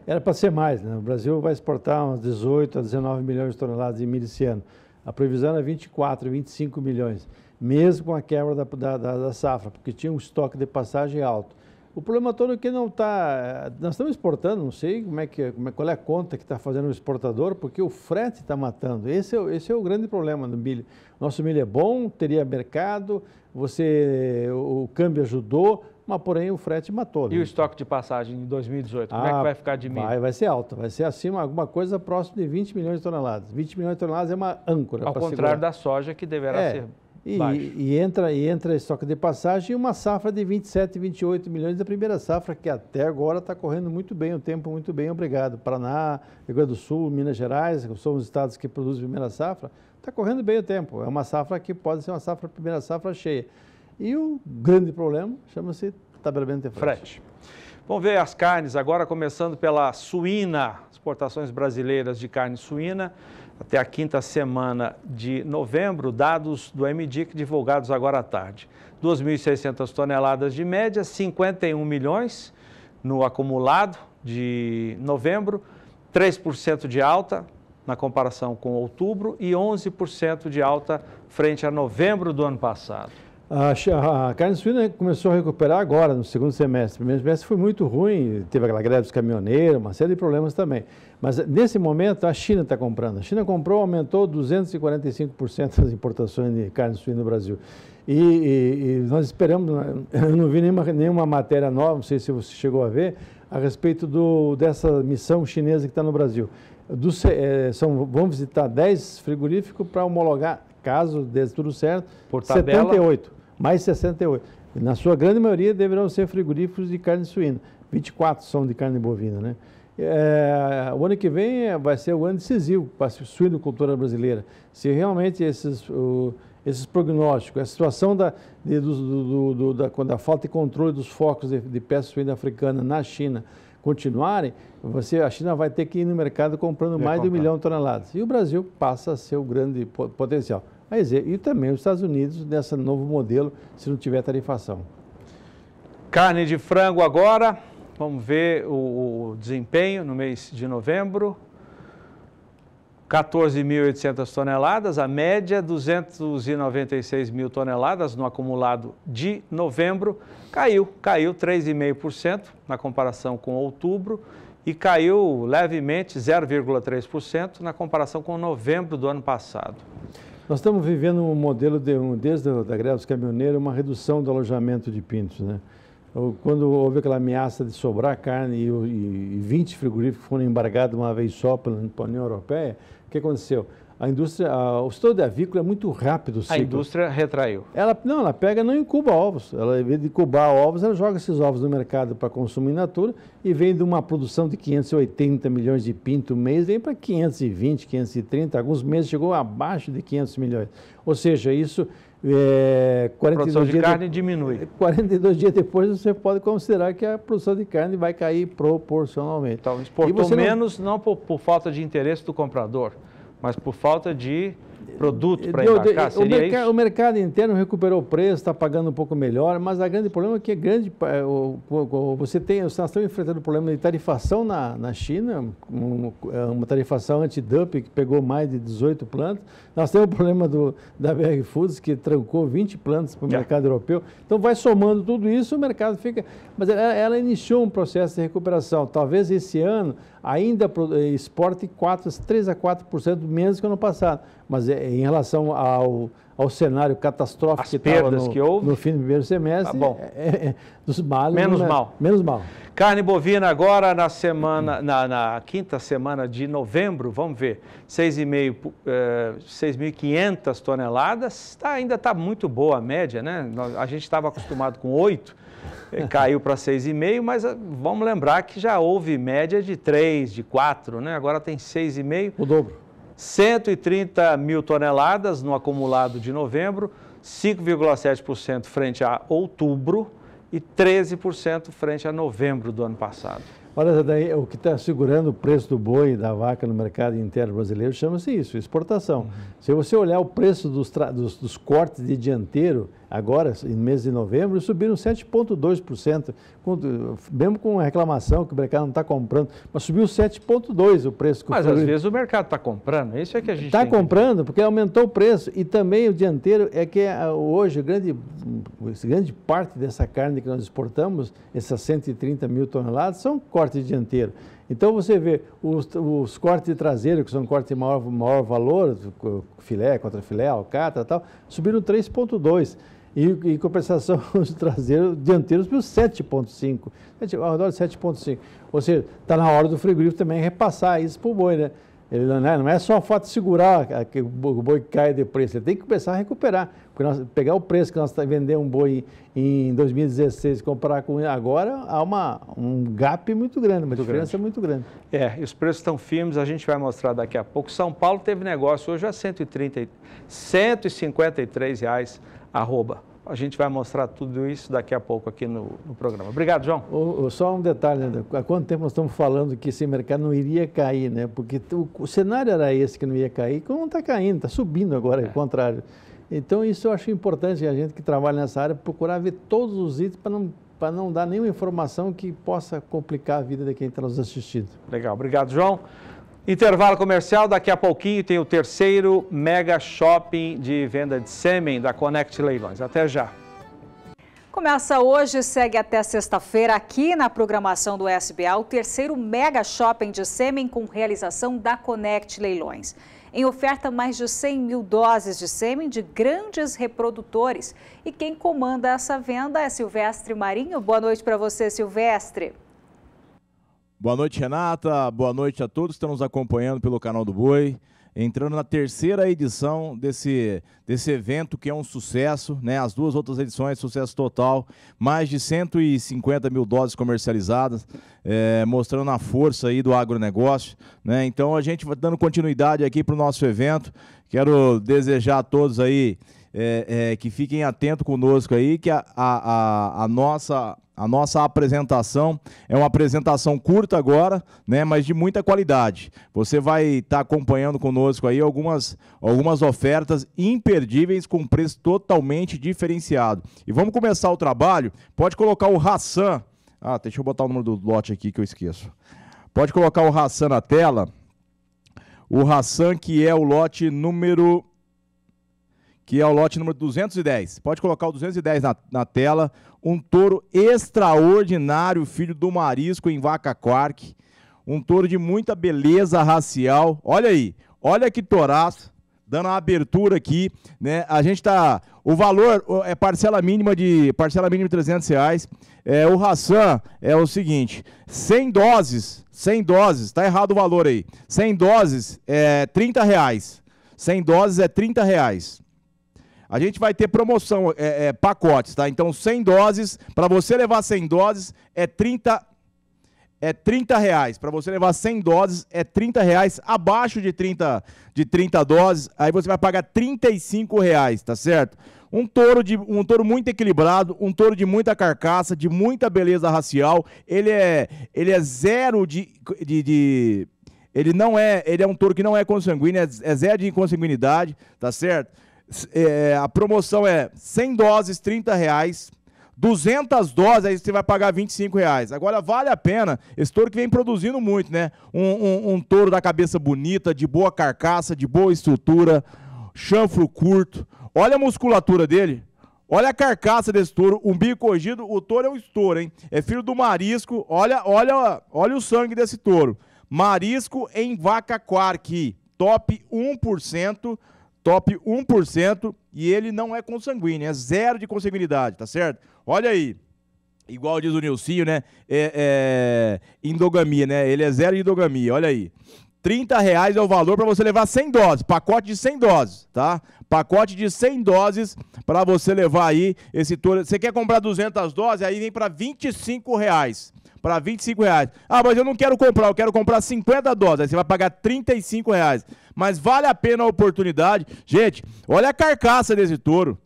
Era para ser mais, né? O Brasil vai exportar uns 18 a 19 milhões de toneladas de milho esse ano. A previsão era 24, 25 milhões, mesmo com a quebra da, da, da safra, porque tinha um estoque de passagem alto. O problema todo é que não está. Nós estamos exportando, não sei como é que, é, como é, qual é a conta que está fazendo o exportador, porque o frete está matando. Esse é, esse é o grande problema do milho. Nosso milho é bom, teria mercado, você, o câmbio ajudou, mas porém o frete matou. Né? E o né? estoque de passagem em 2018, ah, como é que ah, vai ficar de milho? Vai, vai ser alto, vai ser acima, alguma coisa próximo de 20 milhões de toneladas. 20 milhões de toneladas é uma âncora. Ao contrário segurar. da soja que deverá é, ser e, e, entra, e entra estoque de passagem e uma safra de 27, 28 milhões da primeira safra, que até agora está correndo muito bem, o tempo muito bem, obrigado. Paraná, Rio Grande do Sul, Minas Gerais, que são os estados que produzem a primeira safra, está correndo bem o tempo. É uma safra que pode ser uma safra, primeira safra cheia. E o grande problema chama-se tabelamento de frete. frete. Vamos ver as carnes agora, começando pela suína, exportações brasileiras de carne suína até a quinta semana de novembro, dados do MDIC divulgados agora à tarde. 2.600 toneladas de média, 51 milhões no acumulado de novembro, 3% de alta na comparação com outubro e 11% de alta frente a novembro do ano passado. A carne suína começou a recuperar agora, no segundo semestre. O primeiro semestre foi muito ruim, teve aquela greve dos caminhoneiros, uma série de problemas também. Mas eh, nesse momento a China está comprando. A China comprou, aumentou 245% as importações de carne suína no Brasil. E, e, e, nós esperamos, né, eu não vi nenhuma, nenhuma matéria nova, não sei se você chegou a ver, a respeito do, dessa missão chinesa que está no Brasil. Do, é, são, vão visitar 10 frigoríficos para homologar, caso dê tudo certo, Por tabela, 78, mais 68. Na sua grande maioria deverão ser frigoríficos de carne suína. 24 são de carne bovina, né? É, o ano que vem vai ser o ano decisivo para a suinocultura brasileira. Se realmente esses, o, esses prognósticos, a situação da, de, do, do, do, da, da, falta de controle dos focos de, de peça suína africana na China continuarem, você, a China vai ter que ir no mercado comprando mais de um milhão de toneladas. E o Brasil passa a ser o grande potencial. Mas, é, e também os Estados Unidos nesse novo modelo, se não tiver tarifação. Carne de frango agora, Vamos ver o, o desempenho no mês de novembro. 14.800 toneladas, a média 296 mil toneladas no acumulado de novembro, caiu, caiu 3,5% na comparação com outubro e caiu levemente 0,3% na comparação com novembro do ano passado. Nós estamos vivendo um modelo de, desde a da greve dos caminhoneiros, uma redução do alojamento de pintos, né? Quando houve aquela ameaça de sobrar carne e, e 20 frigoríficos foram embargados uma vez só pela União Europeia, o que aconteceu? A indústria, a, o setor de avícola é muito rápido. A indústria retraiu. Ela, não, ela pega não incuba ovos. Ela, em vez de incubar ovos, ela joga esses ovos no mercado para consumo in natura e vem de uma produção de 580 milhões de pinto mês, vem para 520, 530, alguns meses chegou abaixo de 500 milhões. Ou seja, isso é, 42 a produção de dias carne de, diminui. 42 dias depois você pode considerar que a produção de carne vai cair proporcionalmente. Então, exportou menos não, não por, por falta de interesse do comprador, mas por falta de produto para embarcar? seria o, merc isso? o mercado interno recuperou o preço, está pagando um pouco melhor, mas o grande problema é que é grande. É, o, o, você tem, nós estamos enfrentando o problema de tarifação na, na China, um, é uma tarifação anti-dumping que pegou mais de 18 plantas. Nós temos o problema do, da BR Foods, que trancou 20 plantas para o mercado europeu. Então vai somando tudo isso, o mercado fica. Mas ela, ela iniciou um processo de recuperação. Talvez esse ano ainda exporta 4, 3 a 4% menos que no ano passado. Mas eh, em relação ao, ao cenário catastrófico As que perdas no, que houve no fim do primeiro semestre, ah, bom. É, é, dos males, menos né? mal. Menos mal. Carne bovina agora na semana, na, na, quinta semana de novembro, vamos ver, 6,5, eh, 6.500 toneladas, tá, ainda está muito boa a média, né? A gente estava acostumado com 8 caiu para 6,5, mas ah, vamos lembrar que já houve média de 3, de 4, né? agora tem 6,5. O dobro. 130 mil toneladas no acumulado de novembro, 5,7% frente a outubro e 13% frente a novembro do ano passado. Olha, daí, o que está segurando o preço do boi e da vaca no mercado interno brasileiro chama-se isso, exportação. Uhum. Se você olhar o preço dos, dos, dos cortes de dianteiro, agora, no mês de novembro, subiram 7,2%, mesmo com reclamação que o mercado não está comprando, mas subiu 7,2% o preço. Mas às vezes o mercado está comprando, isso é que a gente Está comprando, que... porque aumentou o preço e também o dianteiro é que ah, hoje grande, grande parte dessa carne que nós exportamos, essas 130 mil toneladas, são cortes dianteiro. Então você vê os, os cortes traseiros, que são cortes de maior, maior valor, filé, contra filé, alcatra e tal, subiram 3,2%. E, em compensação, os traseiros, dianteiros para 7,5. Ao redor de 7,5. Ou seja, está na hora do frigorífico também repassar isso para o boi, né? Ele não é, não é só a foto de segurar que o boi cai de preço, ele tem que começar a recuperar. Porque nós, pegar o preço que nós tá, vendemos um boi em 2016 e comparar com agora, há uma, um gap muito grande, uma muito diferença grande. muito grande. É, e os preços estão firmes, a gente vai mostrar daqui a pouco. São Paulo teve negócio hoje a 130, 153 reais arroba. A gente vai mostrar tudo isso daqui a pouco aqui no, no programa. Obrigado, João. só um detalhe, né? há quanto tempo nós estamos falando que esse mercado não iria cair, né? Porque o, o cenário era esse que não ia cair, como não está caindo, está subindo agora, é. ao contrário. Então, isso eu acho importante a gente que trabalha nessa área procurar ver todos os itens para não, não dar nenhuma informação que possa complicar a vida de quem está nos assistindo. Legal, obrigado, João. Intervalo comercial, daqui a pouquinho tem o terceiro mega shopping de venda de sêmen da Conect Leilões. Até já. Começa hoje, segue até sexta-feira aqui na programação do SBA o terceiro mega shopping de sêmen com realização da Conect Leilões. Em oferta, mais de 100 mil doses de sêmen de grandes reprodutores. E quem comanda essa venda é Silvestre Marinho. Boa noite para você, Silvestre. Boa noite, Renata. Boa noite a todos que estão nos acompanhando pelo canal do Boi. Entrando na terceira edição desse, desse evento, que é um sucesso, né? As duas outras edições, sucesso total. Mais de 150 mil doses comercializadas, é, mostrando a força aí do agronegócio, né? Então, a gente vai dando continuidade aqui para o nosso evento. Quero desejar a todos aí é, é, que fiquem atentos conosco aí, que a, a, a, a nossa a nossa apresentação é uma apresentação curta agora, né, mas de muita qualidade. Você vai estar tá acompanhando conosco aí algumas, algumas ofertas imperdíveis com preço totalmente diferenciado. E vamos começar o trabalho. Pode colocar o Hassan. Ah, deixa eu botar o número do lote aqui que eu esqueço. Pode colocar o Hassan na tela. O Hassan que é o lote número que é o lote número 210. Pode colocar o 210 na, na tela. Um touro extraordinário, filho do marisco em vaca quark. Um touro de muita beleza racial. Olha aí, olha que toraço. Dando a abertura aqui, né? A gente tá. O valor é parcela mínima de parcela mínima de 300 reais. É, o Hassan é o seguinte: 100 doses, 100 doses, tá errado o valor aí. 100 doses é 30 reais. 100 doses é 30 reais. A gente vai ter promoção, é, é, pacotes, tá? Então, 100 doses, para você levar 100 doses é 30 é 30 reais. Para você levar 100 doses é 30 reais. Abaixo de 30, de 30 doses, aí você vai pagar 35 reais, tá certo? Um touro, de, um touro muito equilibrado, um touro de muita carcaça, de muita beleza racial. Ele é, ele é zero de, de, de ele não é, ele é um touro que não é consanguíneo, é, é zero de consanguinidade, tá certo? é, a promoção é 100 doses, 30 reais. 200 doses, aí você vai pagar 25 reais. Agora, vale a pena. Esse touro que vem produzindo muito, né? Um, um, um touro da cabeça bonita, de boa carcaça, de boa estrutura, chanfro curto. Olha a musculatura dele. Olha a carcaça desse touro, umbigo corrigido. O touro é um estouro, hein? É filho do marisco. Olha, olha, olha o sangue desse touro. Marisco em vaca quark, top 1% top 1%, e ele não é consanguíneo, é zero de consanguinidade, tá certo? Olha aí. Igual diz o Nilcinho, né? É, é, endogamia, né? Ele é zero de endogamia, olha aí. 30 reais é o valor para você levar 100 doses, pacote de 100 doses, tá? Pacote de 100 doses para você levar aí esse touro. Você quer comprar 200 doses, aí vem para 25 reais. Para 25 reais. Ah, mas eu não quero comprar, eu quero comprar 50 doses. Aí você vai pagar 35 reais. Mas vale a pena a oportunidade. Gente, olha a carcaça desse touro.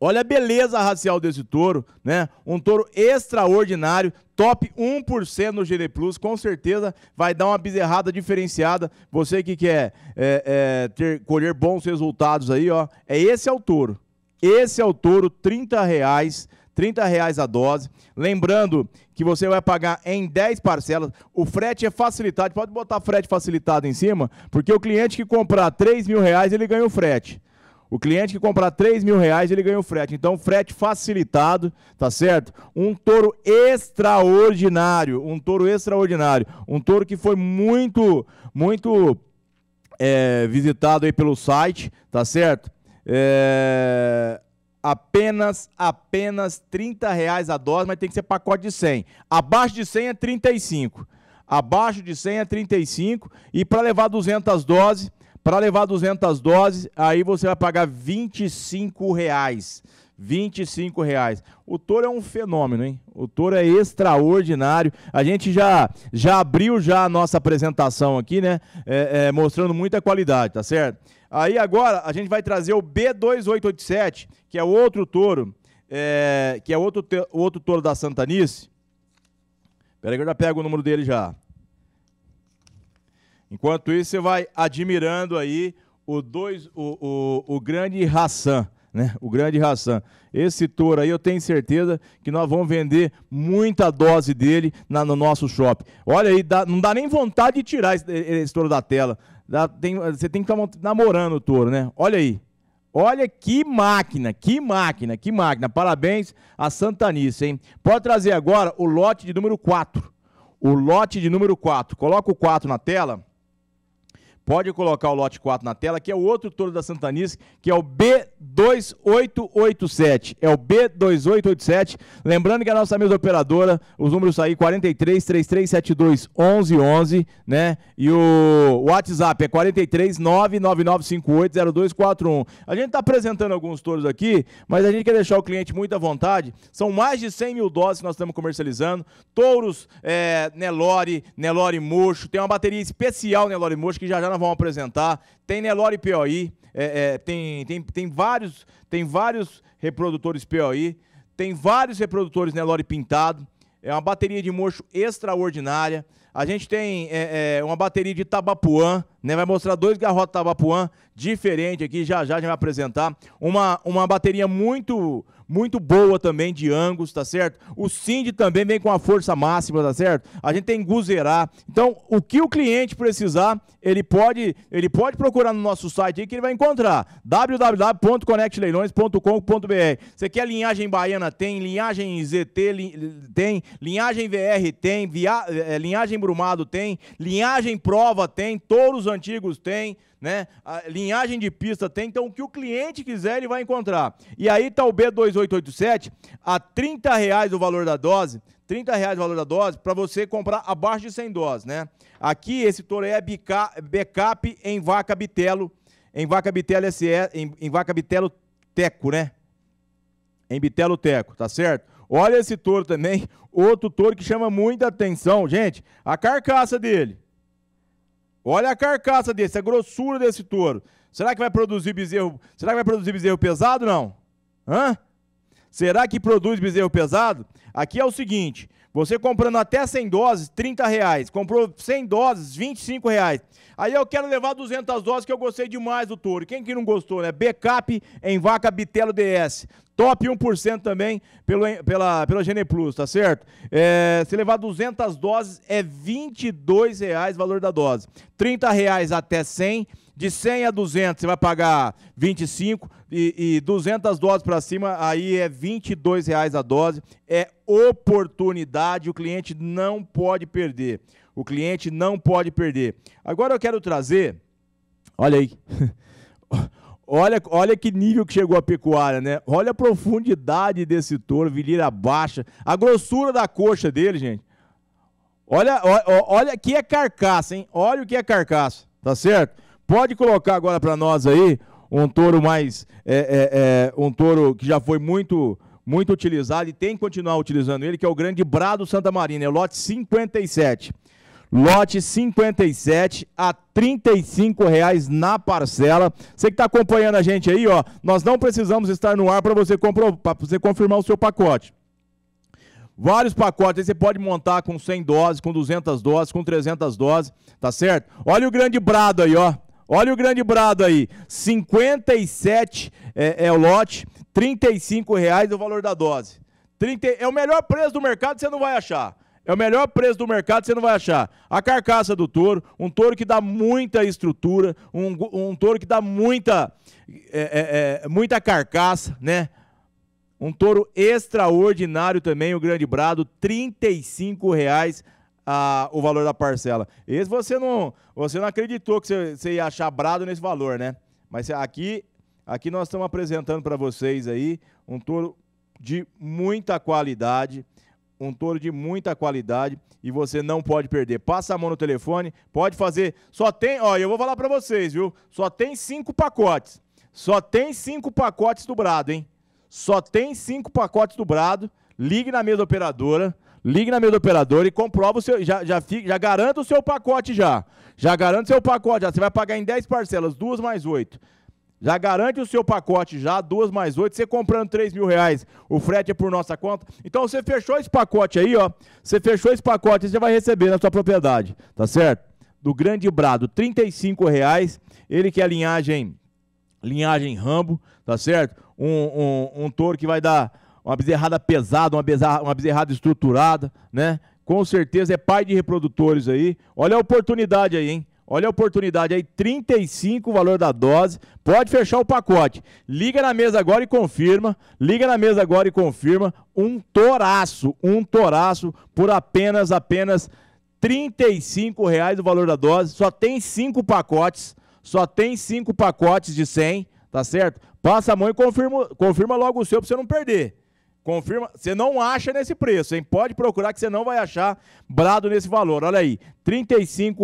Olha a beleza racial desse touro, né? Um touro extraordinário, top 1% no GD Plus, com certeza vai dar uma bezerrada diferenciada. Você que quer é, é, ter, colher bons resultados aí, ó, é esse é o touro. Esse é o touro, 30 reais, 30 reais a dose. Lembrando que você vai pagar em 10 parcelas. O frete é facilitado, pode botar frete facilitado em cima, porque o cliente que comprar 3 mil reais, ele ganha o frete. O cliente que comprar 3 mil reais, ele ganha o frete. Então, frete facilitado, tá certo? Um touro extraordinário, um touro extraordinário. Um touro que foi muito, muito é, visitado aí pelo site, tá certo? É, apenas, apenas 30 reais a dose, mas tem que ser pacote de 100. Abaixo de 100 é 35. Abaixo de 100 é 35. E para levar 200 doses para levar 200 doses, aí você vai pagar 25 reais. 25 reais. O touro é um fenômeno, hein? O touro é extraordinário. A gente já, já abriu já a nossa apresentação aqui, né? É, é, mostrando muita qualidade, tá certo? Aí agora a gente vai trazer o B2887, que é outro touro, é, que é outro, outro touro da Santanice. Peraí que eu já pego o número dele já. Enquanto isso, você vai admirando aí o, dois, o, o, o grande Hassan, né? O grande Hassan. Esse touro aí eu tenho certeza que nós vamos vender muita dose dele na, no nosso shopping. Olha aí, dá, não dá nem vontade de tirar esse, esse touro da tela. Dá, tem, você tem que estar tá namorando o touro, né? Olha aí. Olha que máquina, que máquina, que máquina. Parabéns a Santanice, hein? Pode trazer agora o lote de número 4. O lote de número 4. Coloca o 4 na tela. Pode colocar o lote 4 na tela, que é o outro touro da Santanis, que é o B2887. É o B2887. Lembrando que a nossa mesa operadora, os números aí 43 3372 1111, né? E o WhatsApp é 43 999580241. A gente está apresentando alguns touros aqui, mas a gente quer deixar o cliente muito à vontade. São mais de 100 mil doses que nós estamos comercializando. Touros é, Nelore, Nelore Mocho. Tem uma bateria especial Nelore Mocho que já já nós vão apresentar. Tem Nelore POI, é, é, tem, tem, tem, vários, tem vários reprodutores POI, tem vários reprodutores Nelore pintado. É uma bateria de mocho extraordinária. A gente tem é, é, uma bateria de Tabapuã, né? Vai mostrar dois garrotes Tabapuã diferente aqui, já já a gente vai apresentar. Uma, uma bateria muito muito boa também de Angus, tá certo? O Cindy também vem com a força máxima, tá certo? A gente tem Guzerá. Então, o que o cliente precisar, ele pode, ele pode procurar no nosso site aí que ele vai encontrar. www.conectleilões.com.br. Você quer linhagem baiana? Tem. Linhagem ZT li, tem. Linhagem VR tem. Via, é, linhagem Brumado tem. Linhagem Prova tem. Touros antigos tem né? A linhagem de pista tem, então o que o cliente quiser ele vai encontrar. E aí tá o B2887 a 30 reais o valor da dose, 30 reais o valor da dose para você comprar abaixo de 100 doses, né? Aqui esse touro é backup em vaca bitelo, em vaca bitelo SE, em, em vaca bitelo teco, né? Em bitelo teco, tá certo? Olha esse touro também, outro touro que chama muita atenção, gente, a carcaça dele. Olha a carcaça desse, a grossura desse touro. Será que vai produzir bezerro? Será que vai produzir bezerro pesado não? Hã? Será que produz bezerro pesado? Aqui é o seguinte, você comprando até 100 doses, 30 reais. Comprou 100 doses, 25 reais. Aí eu quero levar 200 doses que eu gostei demais do touro. Quem que não gostou, né? Backup em vaca Bitelo DS. Top 1% também pelo, pela, pela Gene Plus, tá certo? É, se levar 200 doses é 22 reais o valor da dose. 30 reais até 100 de 100 a 200, você vai pagar 25 e, e 200 doses para cima, aí é 22 reais a dose. É oportunidade, o cliente não pode perder. O cliente não pode perder. Agora eu quero trazer, olha aí, olha, olha que nível que chegou a pecuária, né? Olha a profundidade desse touro, virilha baixa, a grossura da coxa dele, gente. Olha, olha, olha que é carcaça, hein? Olha o que é carcaça, tá certo? Pode colocar agora para nós aí um touro mais. É, é, é, um touro que já foi muito muito utilizado e tem que continuar utilizando ele, que é o Grande Brado Santa Marina, é o lote 57. Lote 57 a R$ reais na parcela. Você que está acompanhando a gente aí, ó, nós não precisamos estar no ar para você, você confirmar o seu pacote. Vários pacotes, aí você pode montar com 100 doses, com 200 doses, com 300 doses, tá certo? Olha o grande brado aí, ó. Olha o grande brado aí, 57 é, é o lote, 35 reais é o valor da dose. 30, é o melhor preço do mercado, você não vai achar. É o melhor preço do mercado, você não vai achar. A carcaça do touro, um touro que dá muita estrutura, um, um touro que dá muita, é, é, é, muita carcaça, né? Um touro extraordinário também, o grande brado, R$ 35,00 a, o valor da parcela. Esse você não, você não acreditou que você, ia achar brado nesse valor, né? Mas aqui, aqui nós estamos apresentando para vocês aí um touro de muita qualidade, um touro de muita qualidade e você não pode perder. Passa a mão no telefone, pode fazer. Só tem, ó, eu vou falar para vocês, viu? Só tem cinco pacotes. Só tem cinco pacotes do Brado, hein? Só tem cinco pacotes do Brado. Ligue na mesa operadora. Ligue na do operador e comprova o seu. Já, já, já garanta o seu pacote já. Já garante o seu pacote já. Você vai pagar em 10 parcelas, duas mais 8. Já garante o seu pacote já, duas mais oito, você comprando três mil reais, o frete é por nossa conta. Então você fechou esse pacote aí, ó. Você fechou esse pacote, você vai receber na sua propriedade, tá certo? Do Grande Brado, trinta e cinco reais. Ele que é linhagem, linhagem Rambo, tá certo? Um, um, um touro que vai dar uma bezerrada pesada, uma bezerrada, uma bezerrada estruturada, né? Com certeza é pai de reprodutores aí. Olha a oportunidade aí, hein? Olha a oportunidade aí, 35 o valor da dose. Pode fechar o pacote. Liga na mesa agora e confirma. Liga na mesa agora e confirma um toraço, um toraço por apenas apenas 35 reais o valor da dose. Só tem cinco pacotes, só tem cinco pacotes de 100, tá certo? Passa a mão e confirma, confirma logo o seu para você não perder. Confirma, você não acha nesse preço, hein? Pode procurar que você não vai achar brado nesse valor. Olha aí, R$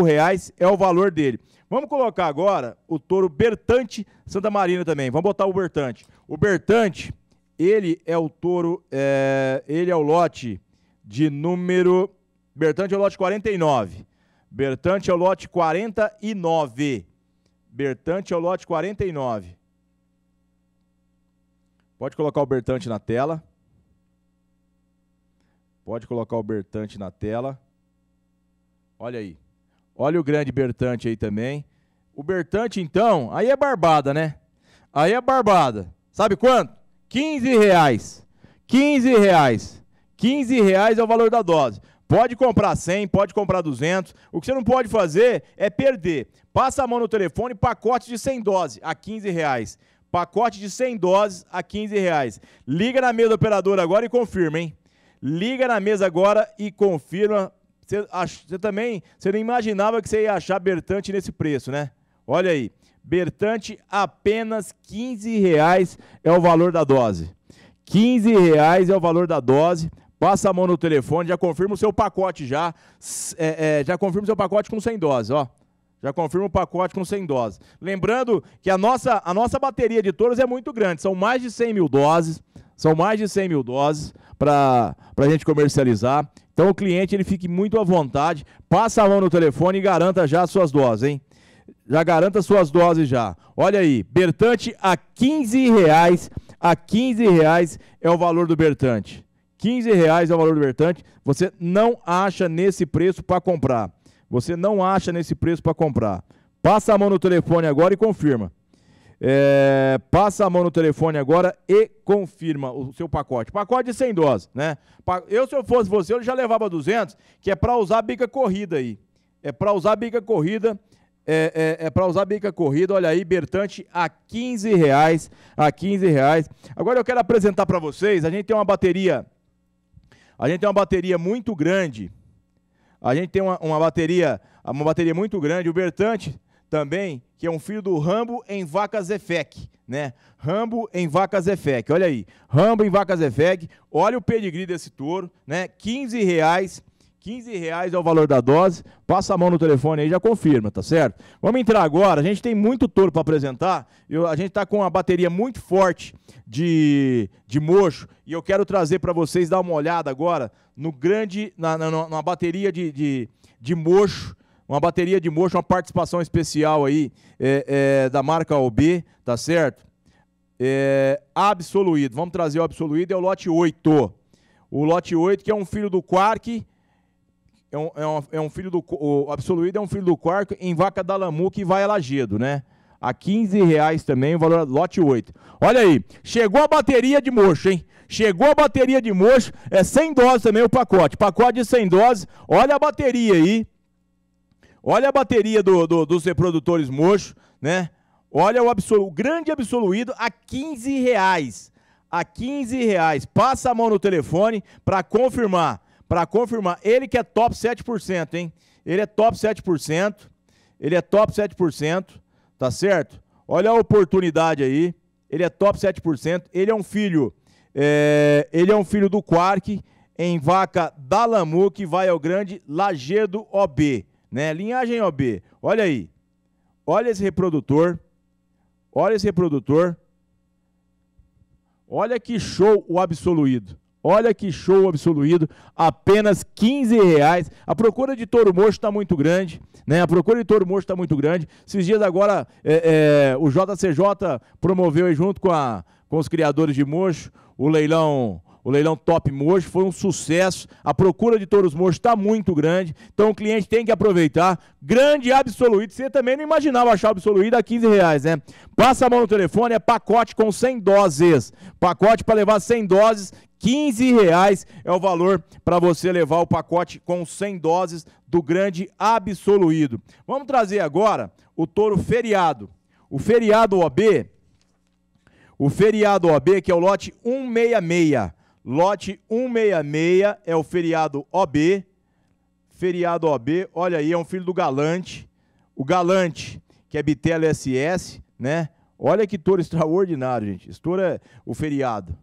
reais é o valor dele. Vamos colocar agora o touro Bertante Santa Marina também. Vamos botar o Bertante. O Bertante, ele é o touro, é, ele é o lote de número. Bertante é o lote 49. Bertante é o lote 49. Bertante é o lote 49. Pode colocar o Bertante na tela. Pode colocar o Bertante na tela. Olha aí. Olha o grande Bertante aí também. O Bertante, então, aí é barbada, né? Aí é barbada. Sabe quanto? 15 reais. 15 reais. 15 reais é o valor da dose. Pode comprar 100, pode comprar 200. O que você não pode fazer é perder. Passa a mão no telefone, pacote de 100 doses a 15 reais. Pacote de 100 doses a 15 reais. Liga na mesa do operador agora e confirma, hein? Liga na mesa agora e confirma. Você, ach, você também, você não imaginava que você ia achar Bertante nesse preço, né? Olha aí, Bertante apenas 15 reais é o valor da dose. 15 reais é o valor da dose. Passa a mão no telefone, já confirma o seu pacote já. É, é, já confirma o seu pacote com 100 doses, ó. Já confirma o pacote com 100 doses. Lembrando que a nossa, a nossa bateria de touros é muito grande, são mais de 100 mil doses, são mais de 100 mil doses para a gente comercializar. Então o cliente ele fique muito à vontade, passa a mão no telefone e garanta já as suas doses, hein? Já garanta suas doses já. Olha aí, Bertante a 15 reais. A 15 reais é o valor do Bertante. 15 reais é o valor do Bertante. Você não acha nesse preço para comprar. Você não acha nesse preço para comprar. Passa a mão no telefone agora e confirma. É, passa a mão no telefone agora e confirma o seu pacote. Pacote de 100 né? Eu, se eu fosse você, eu já levava 200, que é para usar bica corrida aí. É para usar bica corrida, é, é, é para usar bica corrida, olha aí, Bertante a 15 reais, a 15 reais. Agora eu quero apresentar para vocês, a gente tem uma bateria, a gente tem uma bateria muito grande, a gente tem uma, uma bateria, uma bateria muito grande, o Bertante também, que é um filho do Rambo em Vacas Efec, né? Rambo em Vacas Efec, olha aí. Rambo em Vacas Efec, olha o pedigree desse touro, né? 15 reais, 15 reais é o valor da dose. Passa a mão no telefone aí, já confirma, tá certo? Vamos entrar agora, a gente tem muito touro para apresentar. Eu, a gente tá com uma bateria muito forte de, de mocho e eu quero trazer para vocês dar uma olhada agora no grande, na, na, na bateria de, de, de mocho uma bateria de mocho, uma participação especial aí é, é, da marca OB, tá certo? É, absoluído, vamos trazer o absoluído, é o lote 8. O lote 8, que é um filho do Quark, é um, é um, é um filho do. O absoluído é um filho do Quark em vaca da Lamu que vai a Lagedo, né? A 15 reais também, o valor lote 8. Olha aí, chegou a bateria de mocho, hein? Chegou a bateria de mocho, é 100 doses também o pacote. Pacote de 100 doses, olha a bateria aí Olha a bateria do, do, dos reprodutores mocho, né? Olha o, absolu, o grande absoluído a 15 reais. A 15 reais. Passa a mão no telefone para confirmar. Para confirmar. Ele que é top 7%, hein? Ele é top 7%. Ele é top 7%. Tá certo? Olha a oportunidade aí. Ele é top 7%. Ele é um filho. É, ele é um filho do Quark em vaca da Lamu que vai ao grande Lagedo OB né? Linhagem OB. Olha aí. Olha esse reprodutor. Olha esse reprodutor. Olha que show o absoluído. Olha que show absoluído, apenas 15 reais. A procura de touro mocho está muito grande, né? A procura de touro mocho está muito grande. Esses dias agora é, é, o JCJ promoveu junto com, a, com os criadores de mocho o leilão o leilão Top Mojo foi um sucesso. A procura de touros mojos está muito grande. Então o cliente tem que aproveitar. Grande absoluído. Você também não imaginava achar absoluído a 15 reais, né? Passa a mão no telefone, é pacote com 100 doses. Pacote para levar 100 doses, 15 reais é o valor para você levar o pacote com 100 doses do grande absoluído. Vamos trazer agora o touro feriado. O feriado OB, o feriado OB que é o lote 166. Lote 166 é o feriado OB. Feriado OB, olha aí, é um filho do Galante. O Galante, que é Bitelo SS, né? Olha que touro extraordinário, gente. Esse touro é o feriado.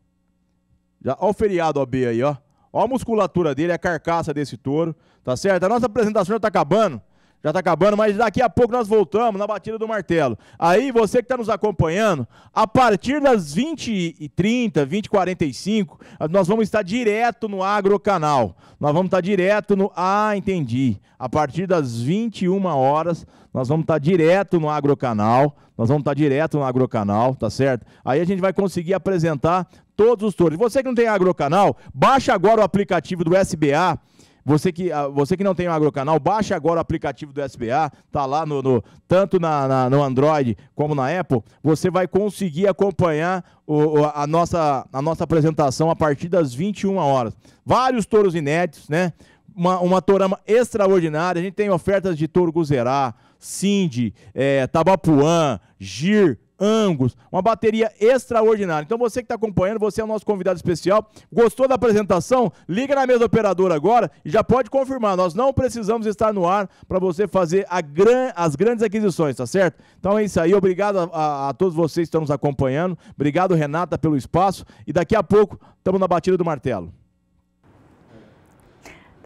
Já, olha o feriado OB aí, ó. Olha a musculatura dele, é a carcaça desse touro, tá certo? A nossa apresentação já tá acabando já está acabando, mas daqui a pouco nós voltamos na batida do martelo. Aí você que está nos acompanhando, a partir das 20h30, 20h45, nós vamos estar direto no Agrocanal. Nós vamos estar direto no. Ah, entendi. A partir das 21 horas, nós vamos estar direto no Agrocanal. Nós vamos estar direto no Agrocanal, tá certo? Aí a gente vai conseguir apresentar todos os touros. Você que não tem Agrocanal, baixa agora o aplicativo do SBA você que, ah, você que não tem o Agrocanal, baixe agora o aplicativo do SBA, tá lá no, no tanto na, na, no Android como na Apple. Você vai conseguir acompanhar o, a, nossa, a nossa apresentação a partir das 21 horas. Vários touros inéditos, né? Uma, uma torama extraordinária. A gente tem ofertas de touro guzerá, Cindy, é, eh, Tabapuã, Gir, Angus, uma bateria extraordinária. Então você que está acompanhando, você é o nosso convidado especial. Gostou da apresentação? Liga na mesa operadora agora e já pode confirmar. Nós não precisamos estar no ar para você fazer gran... as grandes aquisições, tá certo? Então é isso aí. Obrigado a, a, a todos vocês que estão nos acompanhando. Obrigado, Renata, pelo espaço. E daqui a pouco estamos na batida do martelo.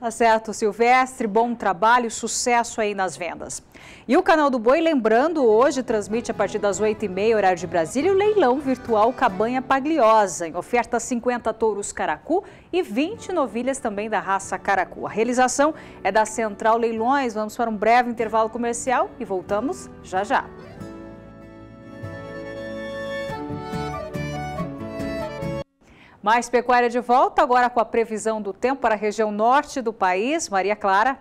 Tá certo, Silvestre, bom trabalho, sucesso aí nas vendas. E o Canal do Boi, lembrando, hoje transmite a partir das 8h30, horário de Brasília, o leilão virtual Cabanha Pagliosa, em oferta 50 touros caracu e 20 novilhas também da raça caracu. A realização é da Central Leilões, vamos para um breve intervalo comercial e voltamos já já. Mais pecuária de volta agora com a previsão do tempo para a região norte do país. Maria Clara.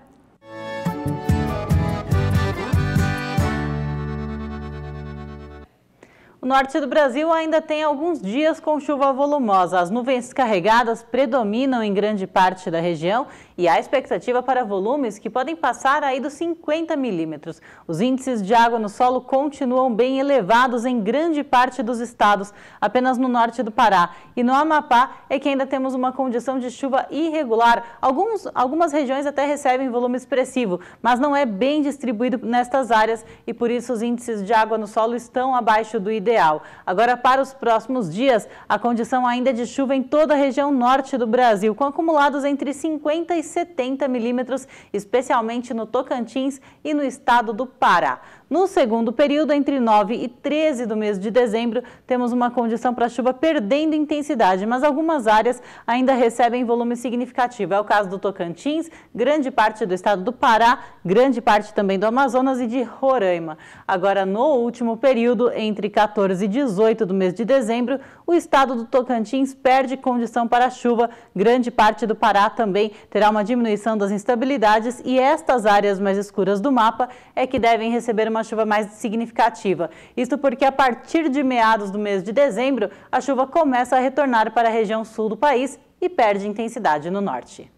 O norte do Brasil ainda tem alguns dias com chuva volumosa. As nuvens carregadas predominam em grande parte da região e há expectativa para volumes que podem passar aí dos 50 milímetros. Os índices de água no solo continuam bem elevados em grande parte dos estados, apenas no norte do Pará. E no Amapá é que ainda temos uma condição de chuva irregular. Alguns, algumas regiões até recebem volume expressivo, mas não é bem distribuído nestas áreas e por isso os índices de água no solo estão abaixo do ideal. Agora, para os próximos dias, a condição ainda é de chuva em toda a região norte do Brasil, com acumulados entre 50 e 70 milímetros, especialmente no Tocantins e no estado do Pará. No segundo período, entre 9 e 13 do mês de dezembro, temos uma condição para chuva perdendo intensidade, mas algumas áreas ainda recebem volume significativo. É o caso do Tocantins, grande parte do estado do Pará, grande parte também do Amazonas e de Roraima. Agora, no último período, entre 14 e 18 do mês de dezembro, o estado do Tocantins perde condição para chuva. Grande parte do Pará também terá uma diminuição das instabilidades e estas áreas mais escuras do mapa é que devem receber uma uma chuva mais significativa. Isso porque a partir de meados do mês de dezembro, a chuva começa a retornar para a região sul do país e perde intensidade no norte.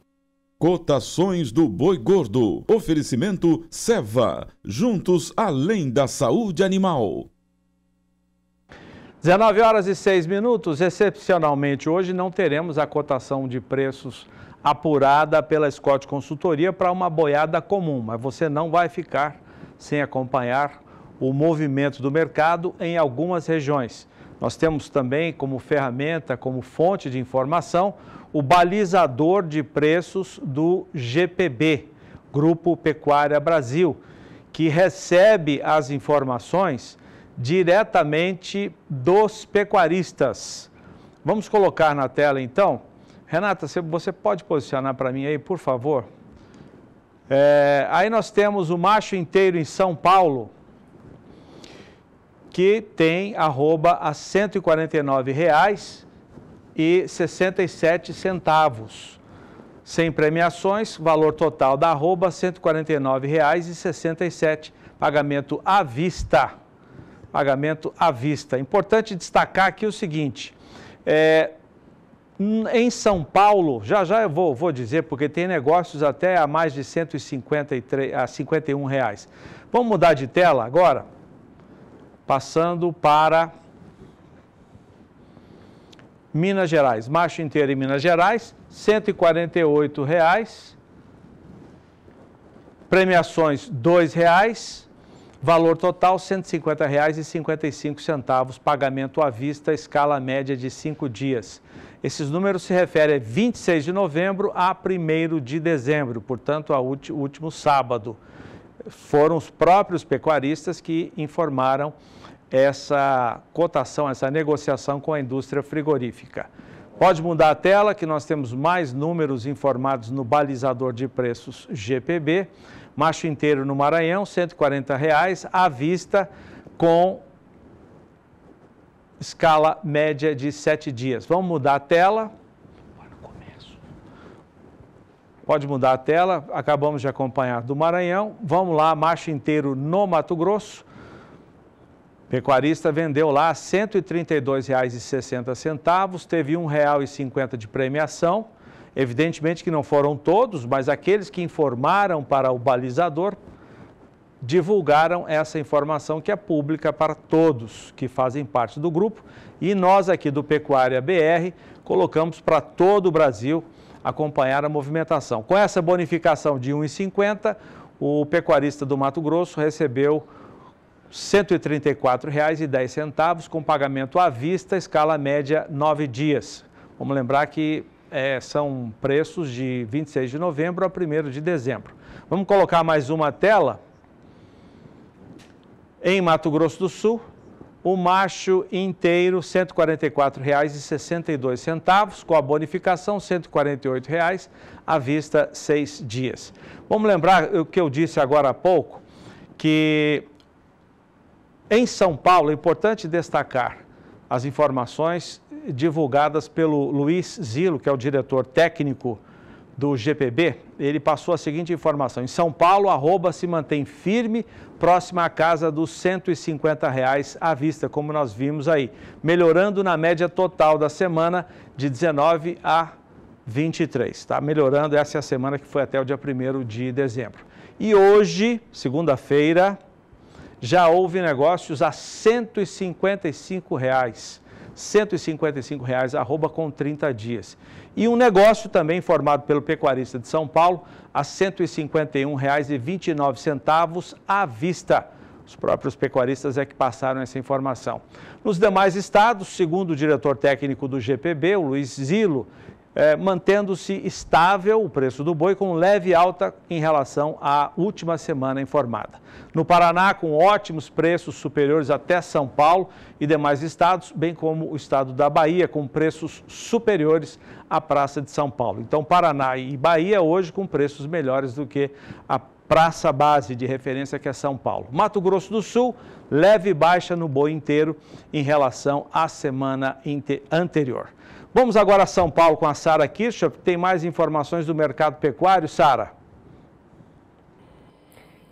Cotações do Boi Gordo. Oferecimento Seva. Juntos além da saúde animal. 19 horas e 6 minutos. Excepcionalmente, hoje não teremos a cotação de preços apurada pela Scott Consultoria para uma boiada comum, mas você não vai ficar sem acompanhar o movimento do mercado em algumas regiões. Nós temos também como ferramenta, como fonte de informação, o balizador de preços do GPB, Grupo Pecuária Brasil, que recebe as informações diretamente dos pecuaristas. Vamos colocar na tela então. Renata, você pode posicionar para mim aí, por favor? É, aí nós temos o macho inteiro em São Paulo, que tem arroba a R$ 149,67, sem premiações, valor total da arroba R$ 149,67, pagamento à vista. Pagamento à vista. Importante destacar aqui o seguinte, é, em São Paulo, já já eu vou, vou dizer, porque tem negócios até a mais de 153 a 51 reais. Vamos mudar de tela agora? Passando para Minas Gerais. Macho inteiro em Minas Gerais, R$ 148. Reais. Premiações R$ 2,00. Valor total R$ 150,55, pagamento à vista, escala média de cinco dias. Esses números se referem a 26 de novembro a 1 de dezembro, portanto, ao último sábado. Foram os próprios pecuaristas que informaram essa cotação, essa negociação com a indústria frigorífica. Pode mudar a tela, que nós temos mais números informados no balizador de preços GPB. Macho inteiro no Maranhão, R$ 140 reais, à vista com escala média de 7 dias. Vamos mudar a tela. Pode mudar a tela, acabamos de acompanhar do Maranhão. Vamos lá, macho inteiro no Mato Grosso. Pecuarista vendeu lá R$ 132,60, teve R$ 1,50 de premiação. Evidentemente que não foram todos, mas aqueles que informaram para o balizador divulgaram essa informação que é pública para todos que fazem parte do grupo. E nós aqui do Pecuária BR colocamos para todo o Brasil acompanhar a movimentação. Com essa bonificação de 1,50, o pecuarista do Mato Grosso recebeu R$ 134,10 com pagamento à vista, escala média 9 dias. Vamos lembrar que é, são preços de 26 de novembro a 1 de dezembro. Vamos colocar mais uma tela? Em Mato Grosso do Sul, o macho inteiro R$ 144,62, com a bonificação R$ 148,00, à vista seis dias. Vamos lembrar o que eu disse agora há pouco, que em São Paulo é importante destacar as informações divulgadas pelo Luiz Zilo, que é o diretor técnico do GPB, ele passou a seguinte informação. Em São Paulo, arroba se mantém firme, próxima à casa dos 150 reais à vista, como nós vimos aí, melhorando na média total da semana de 19 a 23, Está Melhorando, essa é a semana que foi até o dia 1 de dezembro. E hoje, segunda-feira, já houve negócios a 155 reais R$ reais arroba com 30 dias. E um negócio também formado pelo pecuarista de São Paulo a R$ reais e centavos à vista. Os próprios pecuaristas é que passaram essa informação. Nos demais estados, segundo o diretor técnico do GPB, o Luiz Zilo, é, mantendo-se estável o preço do boi, com leve alta em relação à última semana informada. No Paraná, com ótimos preços superiores até São Paulo e demais estados, bem como o estado da Bahia, com preços superiores à Praça de São Paulo. Então, Paraná e Bahia hoje com preços melhores do que a praça base de referência que é São Paulo. Mato Grosso do Sul, leve baixa no boi inteiro em relação à semana anterior. Vamos agora a São Paulo com a Sara Kirchhoff, que tem mais informações do mercado pecuário. Sara.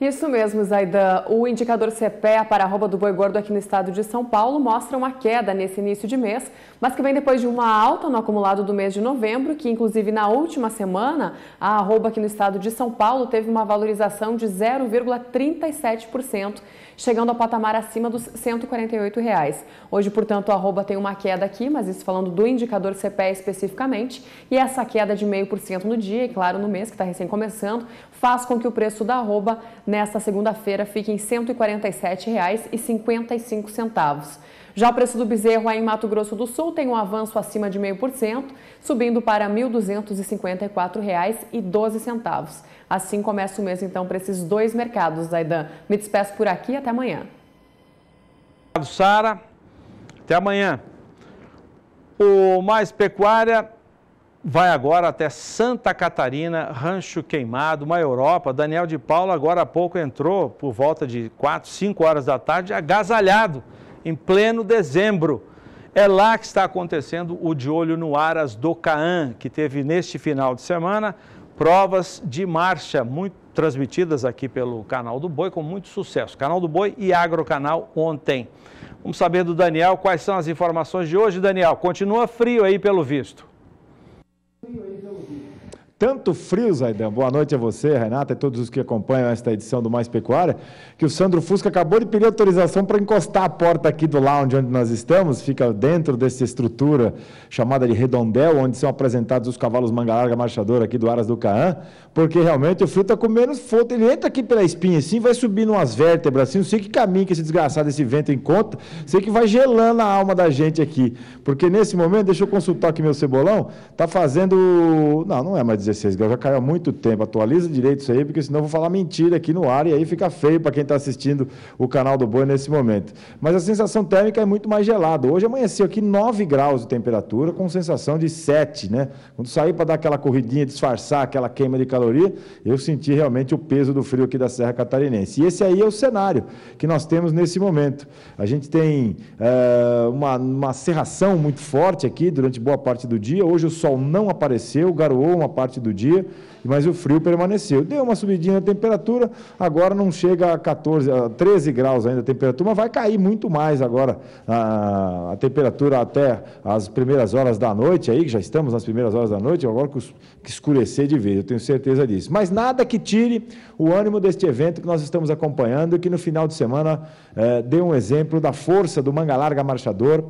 Isso mesmo, Zaidan. O indicador CPEA para arroba do boi gordo aqui no estado de São Paulo mostra uma queda nesse início de mês, mas que vem depois de uma alta no acumulado do mês de novembro, que inclusive na última semana, a arroba aqui no estado de São Paulo teve uma valorização de 0,37% chegando ao patamar acima dos R$ 148. Reais. Hoje, portanto, o arroba tem uma queda aqui, mas isso falando do indicador CPE especificamente, e essa queda de 0,5% no dia e, claro, no mês que está recém começando, faz com que o preço da arroba nesta segunda-feira fique em R$ 147,55. Já o preço do bezerro aí em Mato Grosso do Sul tem um avanço acima de 0,5%, subindo para R$ 1.254,12. Assim começa o mês então para esses dois mercados, Zaidan. Me despeço por aqui até amanhã. Obrigado, Sara. Até amanhã. O Mais Pecuária vai agora até Santa Catarina, Rancho Queimado, uma Europa. Daniel de Paula agora há pouco entrou por volta de 4, 5 horas da tarde, agasalhado em pleno dezembro. É lá que está acontecendo o De Olho no Aras do Caan, que teve neste final de semana provas de marcha, muito transmitidas aqui pelo Canal do Boi, com muito sucesso. Canal do Boi e Agrocanal ontem. Vamos saber do Daniel quais são as informações de hoje. Daniel, continua frio aí pelo visto. Frio aí pelo visto tanto frio, Zaidan. Boa noite a você, Renata, e todos os que acompanham esta edição do Mais Pecuária, que o Sandro Fusca acabou de pedir autorização para encostar a porta aqui do lounge onde nós estamos, fica dentro dessa estrutura chamada de redondel, onde são apresentados os cavalos manga larga marchadora aqui do Aras do Caan, porque realmente o frio está com menos foto. Ele entra aqui pela espinha assim, vai subindo umas vértebras assim, não sei que caminho que esse desgraçado, esse vento encontra, sei que vai gelando a alma da gente aqui, porque nesse momento, deixa eu consultar aqui meu cebolão, tá fazendo... não, não é mais 16 graus, já caiu há muito tempo. Atualiza direito isso aí, porque senão eu vou falar mentira aqui no ar e aí fica feio para quem está assistindo o canal do Boi nesse momento. Mas a sensação térmica é muito mais gelada. Hoje amanheceu aqui 9 graus de temperatura, com sensação de 7, né? Quando saí para dar aquela corridinha, disfarçar aquela queima de caloria, eu senti realmente o peso do frio aqui da Serra Catarinense. E esse aí é o cenário que nós temos nesse momento. A gente tem é, uma, uma serração muito forte aqui durante boa parte do dia. Hoje o sol não apareceu, garoou uma parte parte do dia, mas o frio permaneceu. Deu uma subidinha na temperatura, agora não chega a 14, a 13 graus ainda a temperatura, mas vai cair muito mais agora a, a temperatura até as primeiras horas da noite, aí que já estamos nas primeiras horas da noite, agora que, que escurecer de vez, eu tenho certeza disso. Mas nada que tire o ânimo deste evento que nós estamos acompanhando e que no final de semana eh, deu um exemplo da força do manga larga marchador.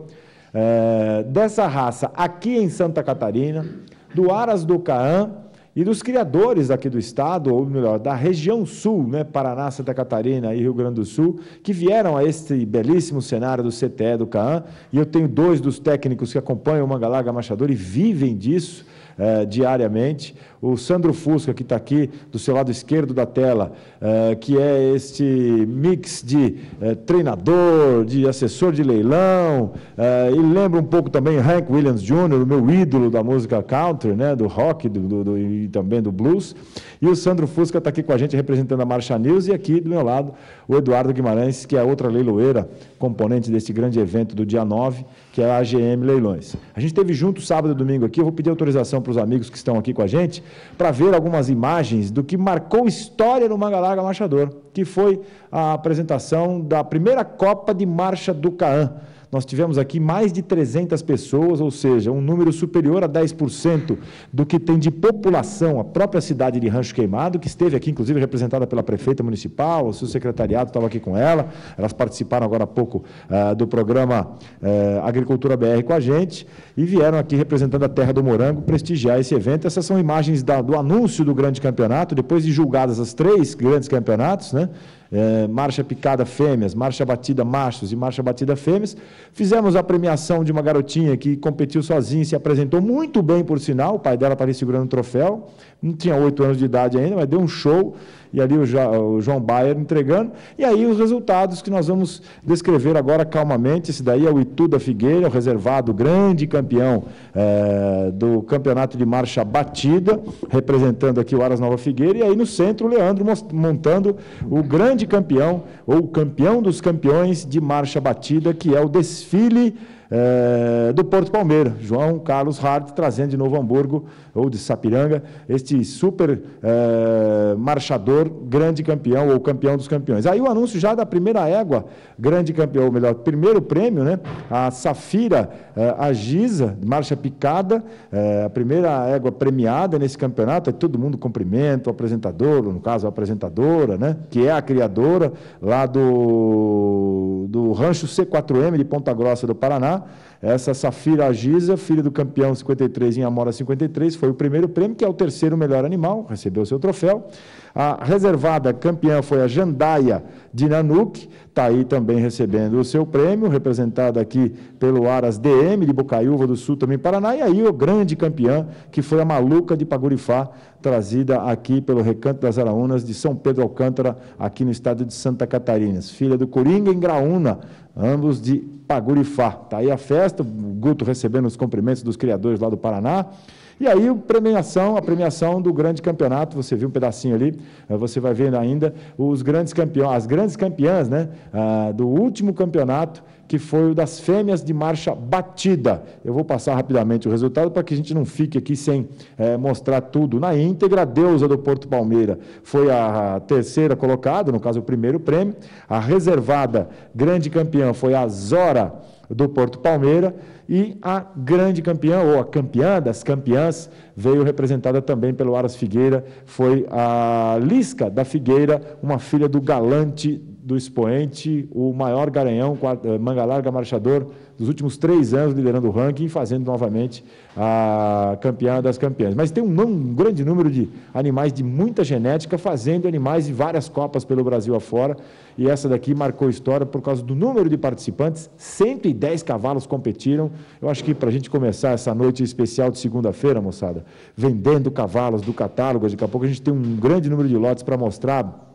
É, dessa raça aqui em Santa Catarina, do Aras do Caan e dos criadores aqui do estado, ou melhor, da região sul, né, Paraná, Santa Catarina e Rio Grande do Sul, que vieram a este belíssimo cenário do CTE do CAAN, e eu tenho dois dos técnicos que acompanham o Mangalaga Machador e vivem disso eh, diariamente, o Sandro Fusca, que está aqui do seu lado esquerdo da tela, uh, que é este mix de uh, treinador, de assessor de leilão, uh, e lembra um pouco também Hank Williams Jr., o meu ídolo da música country, né, do rock do, do, do, e também do blues. E o Sandro Fusca está aqui com a gente representando a Marcha News, e aqui do meu lado o Eduardo Guimarães, que é outra leiloeira, componente deste grande evento do dia 9, que é a AGM Leilões. A gente teve junto sábado e domingo aqui, eu vou pedir autorização para os amigos que estão aqui com a gente para ver algumas imagens do que marcou história no Mangalarga Machador, Marchador, que foi a apresentação da primeira Copa de Marcha do Caan nós tivemos aqui mais de 300 pessoas, ou seja, um número superior a 10% do que tem de população a própria cidade de Rancho Queimado, que esteve aqui, inclusive, representada pela prefeita municipal, o seu secretariado estava aqui com ela, elas participaram agora há pouco uh, do programa uh, Agricultura BR com a gente e vieram aqui representando a Terra do Morango prestigiar esse evento. Essas são imagens da, do anúncio do grande campeonato, depois de julgadas as três grandes campeonatos, né? é, marcha picada fêmeas, marcha batida machos e marcha batida fêmeas. Fizemos a premiação de uma garotinha que competiu sozinha e se apresentou muito bem, por sinal. O pai dela estava segurando o um troféu, não tinha oito anos de idade ainda, mas deu um show e ali o, o João Baier entregando. E aí os resultados que nós vamos descrever agora calmamente. Esse daí é o Itu da Figueira, o reservado grande campeão é, do campeonato de marcha batida, representando aqui o Aras Nova Figueira. E aí no centro, o Leandro montando o grande campeão, ou campeão dos campeões de marcha batida, que é o desfile. É, do Porto Palmeira, João Carlos Hart trazendo de Novo Hamburgo ou de Sapiranga, este super eh, marchador, grande campeão ou campeão dos campeões. Aí o anúncio já da primeira égua, grande campeão, ou melhor, primeiro prêmio, né? A Safira eh, marcha picada, eh, a primeira égua premiada nesse campeonato, é todo mundo cumprimenta o apresentador, no caso a apresentadora, né? Que é a criadora lá do, do Rancho C4M de Ponta Grossa do Paraná. Essa Safira agisa, filha do campeão 53 em Amora 53, foi o primeiro prêmio, que é o terceiro melhor animal, recebeu seu troféu. A reservada campeã foi a Jandaia de Nanuque, está aí também recebendo o seu prêmio, representada aqui pelo Aras DM de Bocaiúva do Sul, também Paraná, e aí o grande campeã, que foi a Maluca de Pagurifá, trazida aqui pelo Recanto das Araúnas de São Pedro Alcântara, aqui no estado de Santa Catarina, filha do Coringa em Graúna, ambos de Pagurifá. Está aí a festa, o Guto recebendo os cumprimentos dos criadores lá do Paraná. E aí a premiação, a premiação do grande campeonato, você viu um pedacinho ali, eh, você vai vendo ainda os grandes campeões, as grandes campeãs, né, ah, do último campeonato que foi o das fêmeas de marcha batida. Eu vou passar rapidamente o resultado para que a gente não fique aqui sem é, mostrar tudo. Na íntegra, a deusa do Porto Palmeira foi a terceira colocada, no caso o primeiro prêmio. A reservada grande campeã foi a Zora do Porto Palmeira e a grande campeã, ou a campeã das campeãs, veio representada também pelo Aras Figueira, foi a Lisca da Figueira, uma filha do galante do expoente, o maior garanhão, eh, manga larga marchador dos últimos três anos liderando o ranking e fazendo novamente a campeã das campeãs. Mas tem um, um grande número de animais de muita genética fazendo animais de várias copas pelo Brasil afora. E essa daqui marcou história por causa do número de participantes. 110 cavalos competiram. Eu acho que para a gente começar essa noite especial de segunda-feira, moçada, vendendo cavalos do catálogo, daqui a pouco a gente tem um grande número de lotes para mostrar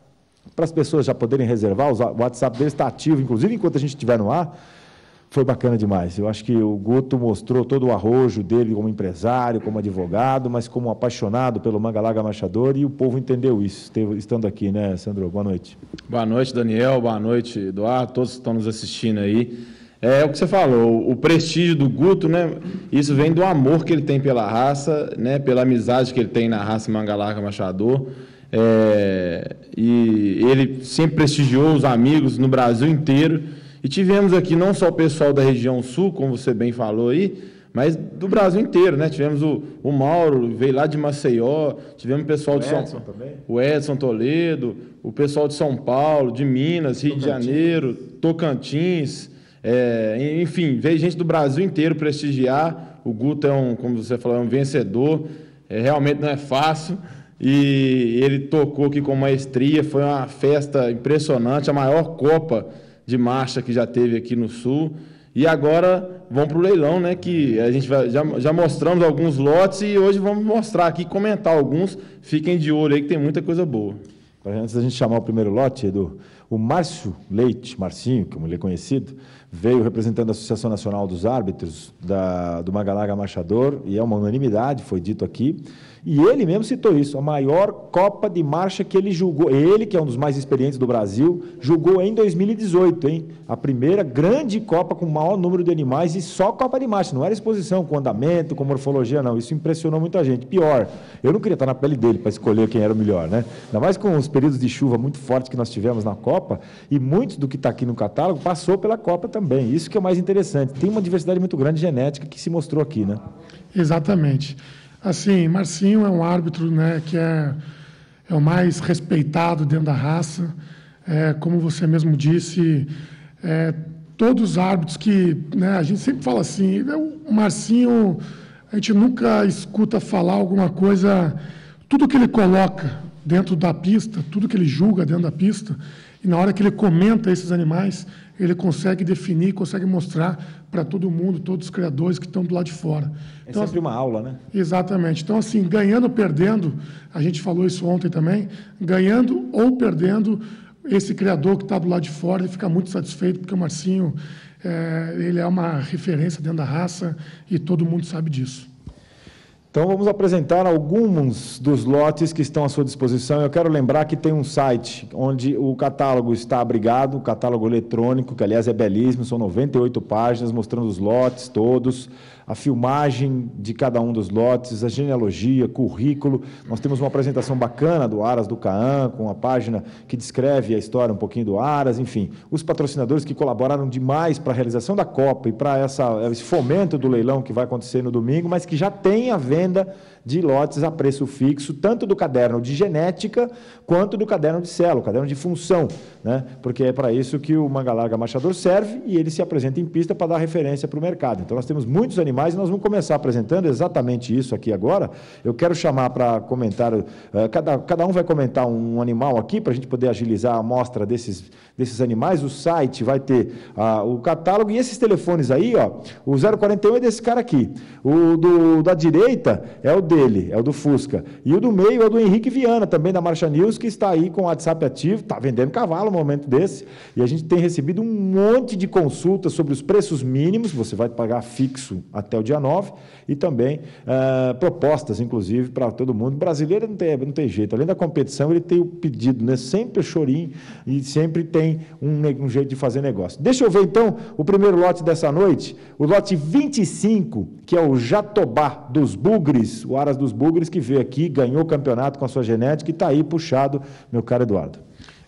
para as pessoas já poderem reservar. O WhatsApp deles está ativo, inclusive enquanto a gente estiver no ar foi bacana demais. Eu acho que o Guto mostrou todo o arrojo dele como empresário, como advogado, mas como apaixonado pelo Mangalaga Machador e o povo entendeu isso, estando aqui, né, Sandro? Boa noite. Boa noite, Daniel. Boa noite, Eduardo. Todos que estão nos assistindo aí. É o que você falou, o prestígio do Guto, né? Isso vem do amor que ele tem pela raça, né? Pela amizade que ele tem na raça Mangalarga Machador. É, e ele sempre prestigiou os amigos no Brasil inteiro. E tivemos aqui não só o pessoal da região sul, como você bem falou aí, mas do Brasil inteiro, né? Tivemos o, o Mauro, veio lá de Maceió, tivemos o pessoal o de Edson São o Edson Toledo, o pessoal de São Paulo, de Minas, Rio Tocantins. de Janeiro, Tocantins, é, enfim, veio gente do Brasil inteiro prestigiar. O Guto é um, como você falou, é um vencedor. É, realmente não é fácil. E ele tocou aqui com maestria, foi uma festa impressionante, a maior Copa de marcha que já teve aqui no Sul. E agora vão para o leilão, né? Que a gente vai, já, já mostramos alguns lotes e hoje vamos mostrar aqui, comentar alguns. Fiquem de olho aí que tem muita coisa boa. Antes da gente chamar o primeiro lote, Edu, o Márcio Leite, Marcinho, como ele é conhecido, veio representando a Associação Nacional dos Árbitros da, do Magalaga Machador, e é uma unanimidade, foi dito aqui, e ele mesmo citou isso, a maior Copa de Marcha que ele julgou, ele que é um dos mais experientes do Brasil, julgou em 2018, hein? A primeira grande Copa com o maior número de animais e só Copa de Marcha, não era exposição com andamento, com morfologia, não. Isso impressionou muita gente. Pior, eu não queria estar na pele dele para escolher quem era o melhor, né? Ainda mais com os períodos de chuva muito fortes que nós tivemos na Copa e muito do que está aqui no catálogo passou pela Copa também. Isso que é o mais interessante. Tem uma diversidade muito grande genética que se mostrou aqui, né? Exatamente. Assim, Marcinho é um árbitro né, que é, é o mais respeitado dentro da raça. É, como você mesmo disse, é, todos os árbitros que. Né, a gente sempre fala assim, né, o Marcinho, a gente nunca escuta falar alguma coisa. Tudo que ele coloca dentro da pista, tudo que ele julga dentro da pista, e na hora que ele comenta esses animais, ele consegue definir, consegue mostrar para todo mundo, todos os criadores que estão do lado de fora. É então, sempre uma aula, né? Exatamente. Então, assim, ganhando ou perdendo, a gente falou isso ontem também, ganhando ou perdendo, esse criador que está do lado de fora ele fica muito satisfeito, porque o Marcinho é, ele é uma referência dentro da raça e todo mundo sabe disso. Então vamos apresentar alguns dos lotes que estão à sua disposição. Eu quero lembrar que tem um site onde o catálogo está abrigado, o catálogo eletrônico, que aliás é belíssimo, são 98 páginas mostrando os lotes todos, a filmagem de cada um dos lotes, a genealogia, currículo. Nós temos uma apresentação bacana do Aras do Caan, com uma página que descreve a história um pouquinho do Aras, enfim. Os patrocinadores que colaboraram demais para a realização da Copa e para esse fomento do leilão que vai acontecer no domingo, mas que já tem a venda de lotes a preço fixo, tanto do caderno de genética quanto do caderno de célula, caderno de função, né? porque é para isso que o Mangalarga machador serve e ele se apresenta em pista para dar referência para o mercado. Então, nós temos muitos animais mais. Nós vamos começar apresentando exatamente isso aqui agora. Eu quero chamar para comentário, eh, cada, cada um vai comentar um animal aqui, para a gente poder agilizar a amostra desses desses animais, o site vai ter ah, o catálogo e esses telefones aí, ó, o 041 é desse cara aqui, o do, da direita é o dele, é o do Fusca, e o do meio é o do Henrique Viana, também da Marcha News, que está aí com o WhatsApp ativo, está vendendo cavalo no momento desse, e a gente tem recebido um monte de consultas sobre os preços mínimos, você vai pagar fixo até o dia 9, e também ah, propostas, inclusive, para todo mundo. Brasileiro não tem, não tem jeito, além da competição, ele tem o pedido, né? Sempre chorinho e sempre tem tem um, um jeito de fazer negócio. Deixa eu ver então o primeiro lote dessa noite, o lote 25, que é o Jatobá dos Bugres, o Aras dos Bugres, que veio aqui, ganhou o campeonato com a sua genética e está aí puxado, meu caro Eduardo.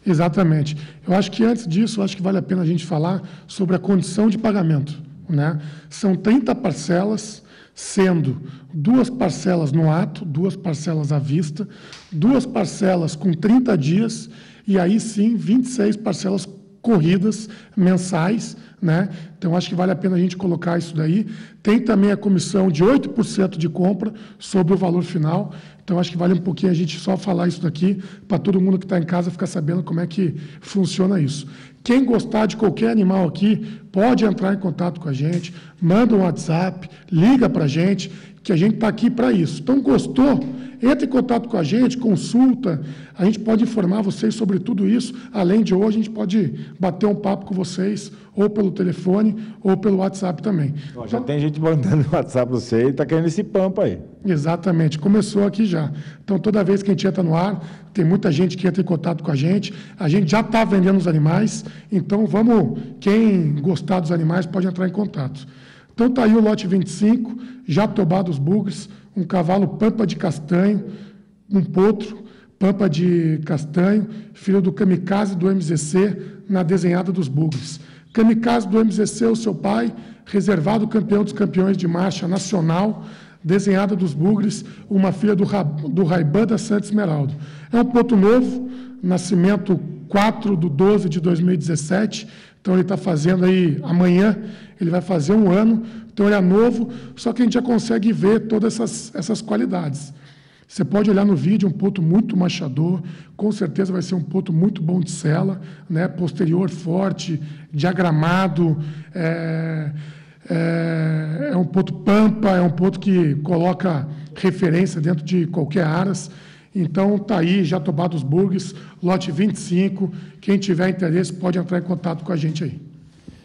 Exatamente. Eu acho que antes disso, acho que vale a pena a gente falar sobre a condição de pagamento. Né? São 30 parcelas, sendo duas parcelas no ato, duas parcelas à vista, duas parcelas com 30 dias e aí sim 26 parcelas corridas mensais, né? Então acho que vale a pena a gente colocar isso daí. Tem também a comissão de 8% de compra sobre o valor final. Então acho que vale um pouquinho a gente só falar isso daqui para todo mundo que está em casa ficar sabendo como é que funciona isso. Quem gostar de qualquer animal aqui pode entrar em contato com a gente, manda um WhatsApp, liga para a gente que a gente está aqui para isso. Então, gostou? Entre em contato com a gente, consulta, a gente pode informar vocês sobre tudo isso. Além de hoje, a gente pode bater um papo com vocês, ou pelo telefone, ou pelo WhatsApp também. Ó, já então, tem gente mandando WhatsApp para você e está querendo esse pampa aí. Exatamente, começou aqui já. Então, toda vez que a gente entra no ar, tem muita gente que entra em contato com a gente. A gente já está vendendo os animais, então vamos, quem gostar dos animais pode entrar em contato. Então está aí o lote 25, tobado dos Bugres, um cavalo pampa de castanho, um potro, pampa de castanho, filho do kamikaze do MZC, na desenhada dos Bugres. Kamikaze do MZC, o seu pai, reservado campeão dos campeões de marcha nacional, desenhada dos Bugres, uma filha do, Ra do Raiban da Santa Esmeralda. É um ponto novo, nascimento 4 de 12 de 2017, então ele está fazendo aí, amanhã ele vai fazer um ano, então ele é novo, só que a gente já consegue ver todas essas, essas qualidades. Você pode olhar no vídeo, um ponto muito machador, com certeza vai ser um ponto muito bom de sela, né? posterior forte, diagramado, é, é, é um ponto pampa, é um ponto que coloca referência dentro de qualquer aras. Então, está aí, Jatobá dos Burgues, lote 25. Quem tiver interesse pode entrar em contato com a gente aí.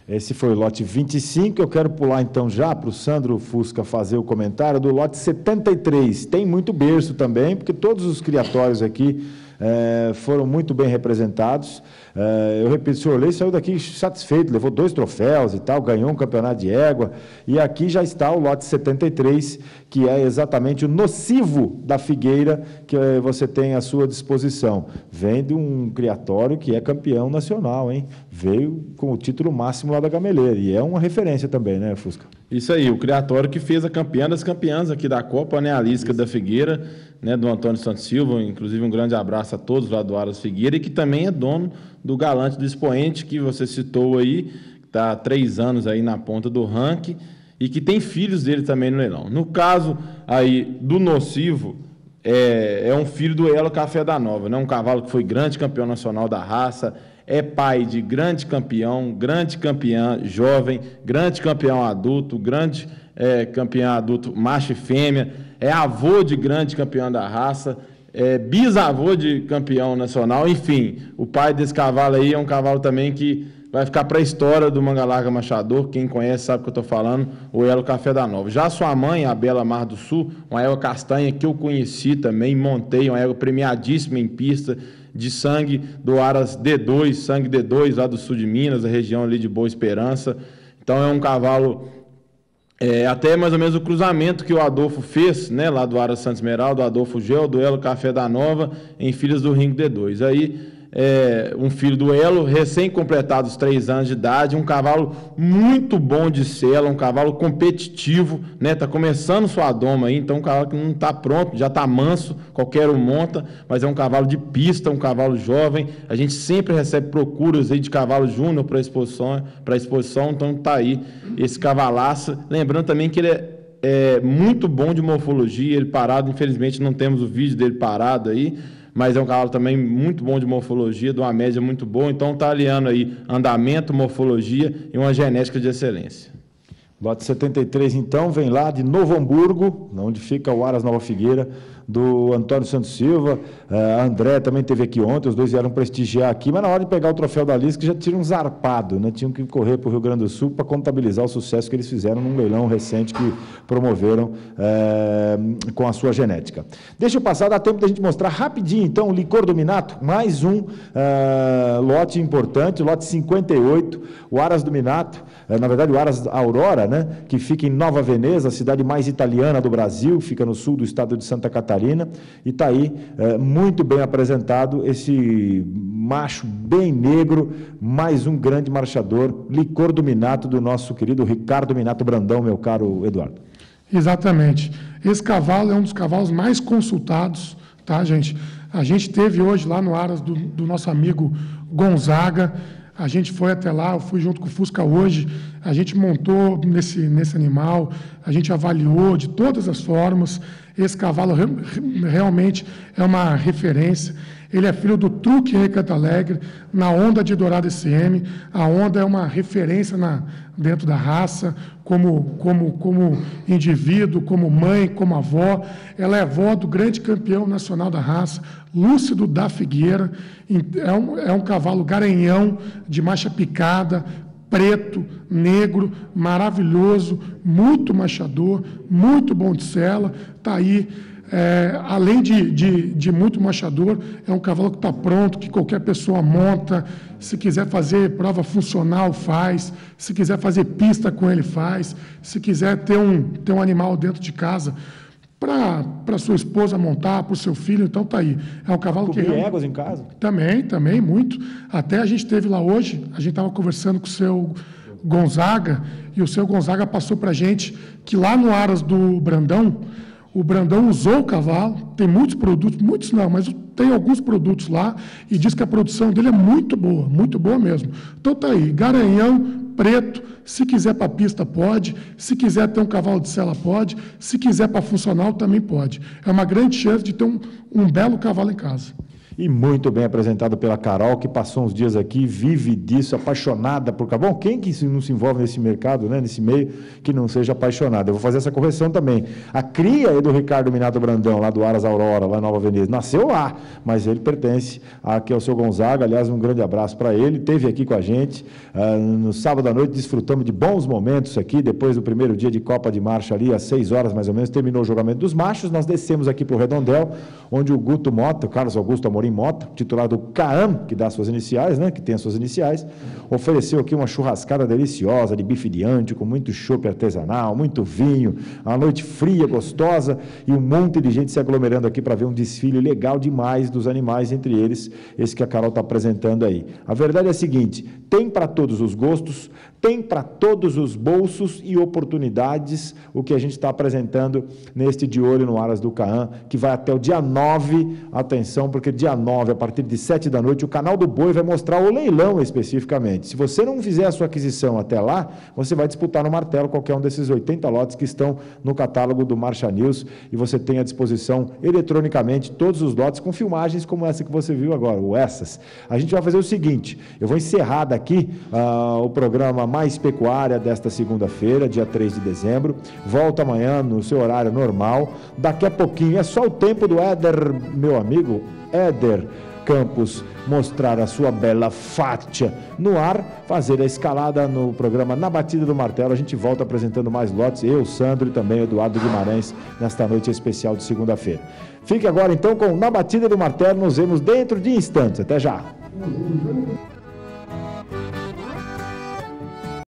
Esse foi o lote 25. Eu quero pular então já para o Sandro Fusca fazer o comentário do lote 73. Tem muito berço também, porque todos os criatórios aqui é, foram muito bem representados. É, eu repito, senhor olhei, saiu daqui satisfeito, levou dois troféus e tal, ganhou um campeonato de égua. E aqui já está o lote 73, que é exatamente o nocivo da figueira que é, você tem à sua disposição. Vem de um criatório que é campeão nacional, hein? Veio com o título máximo lá da Gameleira. E é uma referência também, né, Fusca? Isso aí, o criatório que fez a campeã das campeãs aqui da Copa, né? A Lisca Isso. da Figueira né, do Antônio Santos Silva, inclusive um grande abraço a todos lá do Aras Figueira, e que também é dono do Galante do Expoente, que você citou aí, que está há três anos aí na ponta do ranking, e que tem filhos dele também no leilão. No caso aí do Nocivo, é, é um filho do Elo Café da Nova, né, um cavalo que foi grande campeão nacional da raça, é pai de grande campeão, grande campeão jovem, grande campeão adulto, grande é, campeão adulto macho e fêmea, é avô de grande campeão da raça, é bisavô de campeão nacional, enfim, o pai desse cavalo aí é um cavalo também que vai ficar para a história do Mangalarga Machador. Quem conhece sabe o que eu estou falando, o Elo Café da Nova. Já sua mãe, a Bela Mar do Sul, uma égua castanha que eu conheci também, montei, uma égua premiadíssima em pista, de sangue do Aras D2, sangue D2 lá do sul de Minas, da região ali de Boa Esperança. Então é um cavalo é, até mais ou menos o cruzamento que o Adolfo fez, né, lá do Ara Santos Esmeralda, Adolfo Gel, duelo Café da Nova, em Filhas do Ringue D2. Aí é, um filho do Elo, recém-completados três anos de idade, um cavalo muito bom de sela, um cavalo competitivo, né? está começando sua doma aí, então um cavalo que não está pronto, já está manso, qualquer um monta, mas é um cavalo de pista, um cavalo jovem. A gente sempre recebe procuras aí de cavalo júnior para exposição, para exposição, então está aí esse cavalaço. Lembrando também que ele é é muito bom de morfologia, ele parado, infelizmente não temos o vídeo dele parado aí, mas é um cavalo também muito bom de morfologia, de uma média muito boa, então está aliando aí andamento, morfologia e uma genética de excelência. Lote 73, então, vem lá de Novo Hamburgo, onde fica o Aras Nova Figueira do Antônio Santos Silva, uh, André também teve aqui ontem, os dois vieram prestigiar aqui, mas na hora de pegar o troféu da Lisca já tinham zarpado, né? tinham que correr para o Rio Grande do Sul para contabilizar o sucesso que eles fizeram num leilão recente que promoveram uh, com a sua genética. Deixa eu passar, dá tempo da gente mostrar rapidinho então o licor do Minato, mais um uh, lote importante, lote 58, o Aras do Minato, na verdade o Aras Aurora, né? que fica em Nova Veneza, a cidade mais italiana do Brasil, fica no sul do estado de Santa Catarina Catarina, e está aí é, muito bem apresentado esse macho bem negro, mais um grande marchador, licor do Minato, do nosso querido Ricardo Minato Brandão, meu caro Eduardo. Exatamente. Esse cavalo é um dos cavalos mais consultados, tá, gente? A gente teve hoje lá no Aras do, do nosso amigo Gonzaga, a gente foi até lá, eu fui junto com o Fusca hoje, a gente montou nesse, nesse animal, a gente avaliou de todas as formas. Esse cavalo re, realmente é uma referência. Ele é filho do Truque Rei Canta Alegre, na onda de Dourado SM. A onda é uma referência na, dentro da raça, como, como, como indivíduo, como mãe, como avó. Ela é avó do grande campeão nacional da raça, Lúcido da Figueira. É um, é um cavalo garanhão, de marcha picada, preto, negro, maravilhoso, muito machador, muito bom de sela. Está aí é, além de, de, de, muito machador, é um cavalo que está pronto, que qualquer pessoa monta. Se quiser fazer prova funcional, faz. Se quiser fazer pista com ele, faz. Se quiser ter um, ter um animal dentro de casa para sua esposa montar, para o seu filho, então tá aí. É um cavalo Cobrir que. éguas em casa? Também, também, muito. Até a gente teve lá hoje, a gente estava conversando com o seu Gonzaga, e o seu Gonzaga passou para a gente que lá no Aras do Brandão, o Brandão usou o cavalo, tem muitos produtos, muitos não, mas tem alguns produtos lá e diz que a produção dele é muito boa, muito boa mesmo. Então tá aí, Garanhão, preto, se quiser para pista pode, se quiser ter um cavalo de sela pode, se quiser para funcional também pode. É uma grande chance de ter um, um belo cavalo em casa e muito bem apresentado pela Carol, que passou uns dias aqui, vive disso, apaixonada por carvão. Quem que não se envolve nesse mercado, né, nesse meio, que não seja apaixonado? Eu vou fazer essa correção também. A cria é do Ricardo Minato Brandão, lá do Aras Aurora, lá em Nova Veneza. Nasceu lá, mas ele pertence aqui ao seu Gonzaga. Aliás, um grande abraço para ele. Teve aqui com a gente uh, no sábado à noite, desfrutamos de bons momentos aqui, depois do primeiro dia de Copa de Marcha ali, às seis horas mais ou menos, terminou o jogamento dos machos. Nós descemos aqui para o Redondel, onde o Guto Mota, o Carlos Augusto Amorim, Corim Mota, titulado CAAM, que dá suas iniciais, né, que tem as suas iniciais, ofereceu aqui uma churrascada deliciosa de bife diante, com muito chopp artesanal, muito vinho, uma noite fria, gostosa e um monte de gente se aglomerando aqui para ver um desfile legal demais dos animais, entre eles esse que a Carol está apresentando aí. A verdade é a seguinte: tem para todos os gostos, tem para todos os bolsos e oportunidades o que a gente está apresentando neste De Olho no Aras do Caan, que vai até o dia 9. Atenção, porque dia 9, a partir de 7 da noite, o canal do Boi vai mostrar o leilão especificamente. Se você não fizer a sua aquisição até lá, você vai disputar no martelo qualquer um desses 80 lotes que estão no catálogo do Marcha News e você tem à disposição eletronicamente todos os lotes com filmagens como essa que você viu agora, ou essas. A gente vai fazer o seguinte: eu vou encerrar daqui uh, o programa mais pecuária desta segunda-feira, dia 3 de dezembro. Volta amanhã no seu horário normal. Daqui a pouquinho, é só o tempo do Éder, meu amigo Éder. Campos mostrar a sua bela fátia no ar, fazer a escalada no programa Na Batida do Martelo. A gente volta apresentando mais lotes, eu, Sandro e também Eduardo Guimarães, nesta noite especial de segunda-feira. Fique agora então com Na Batida do Martelo, nos vemos dentro de instantes. Até já!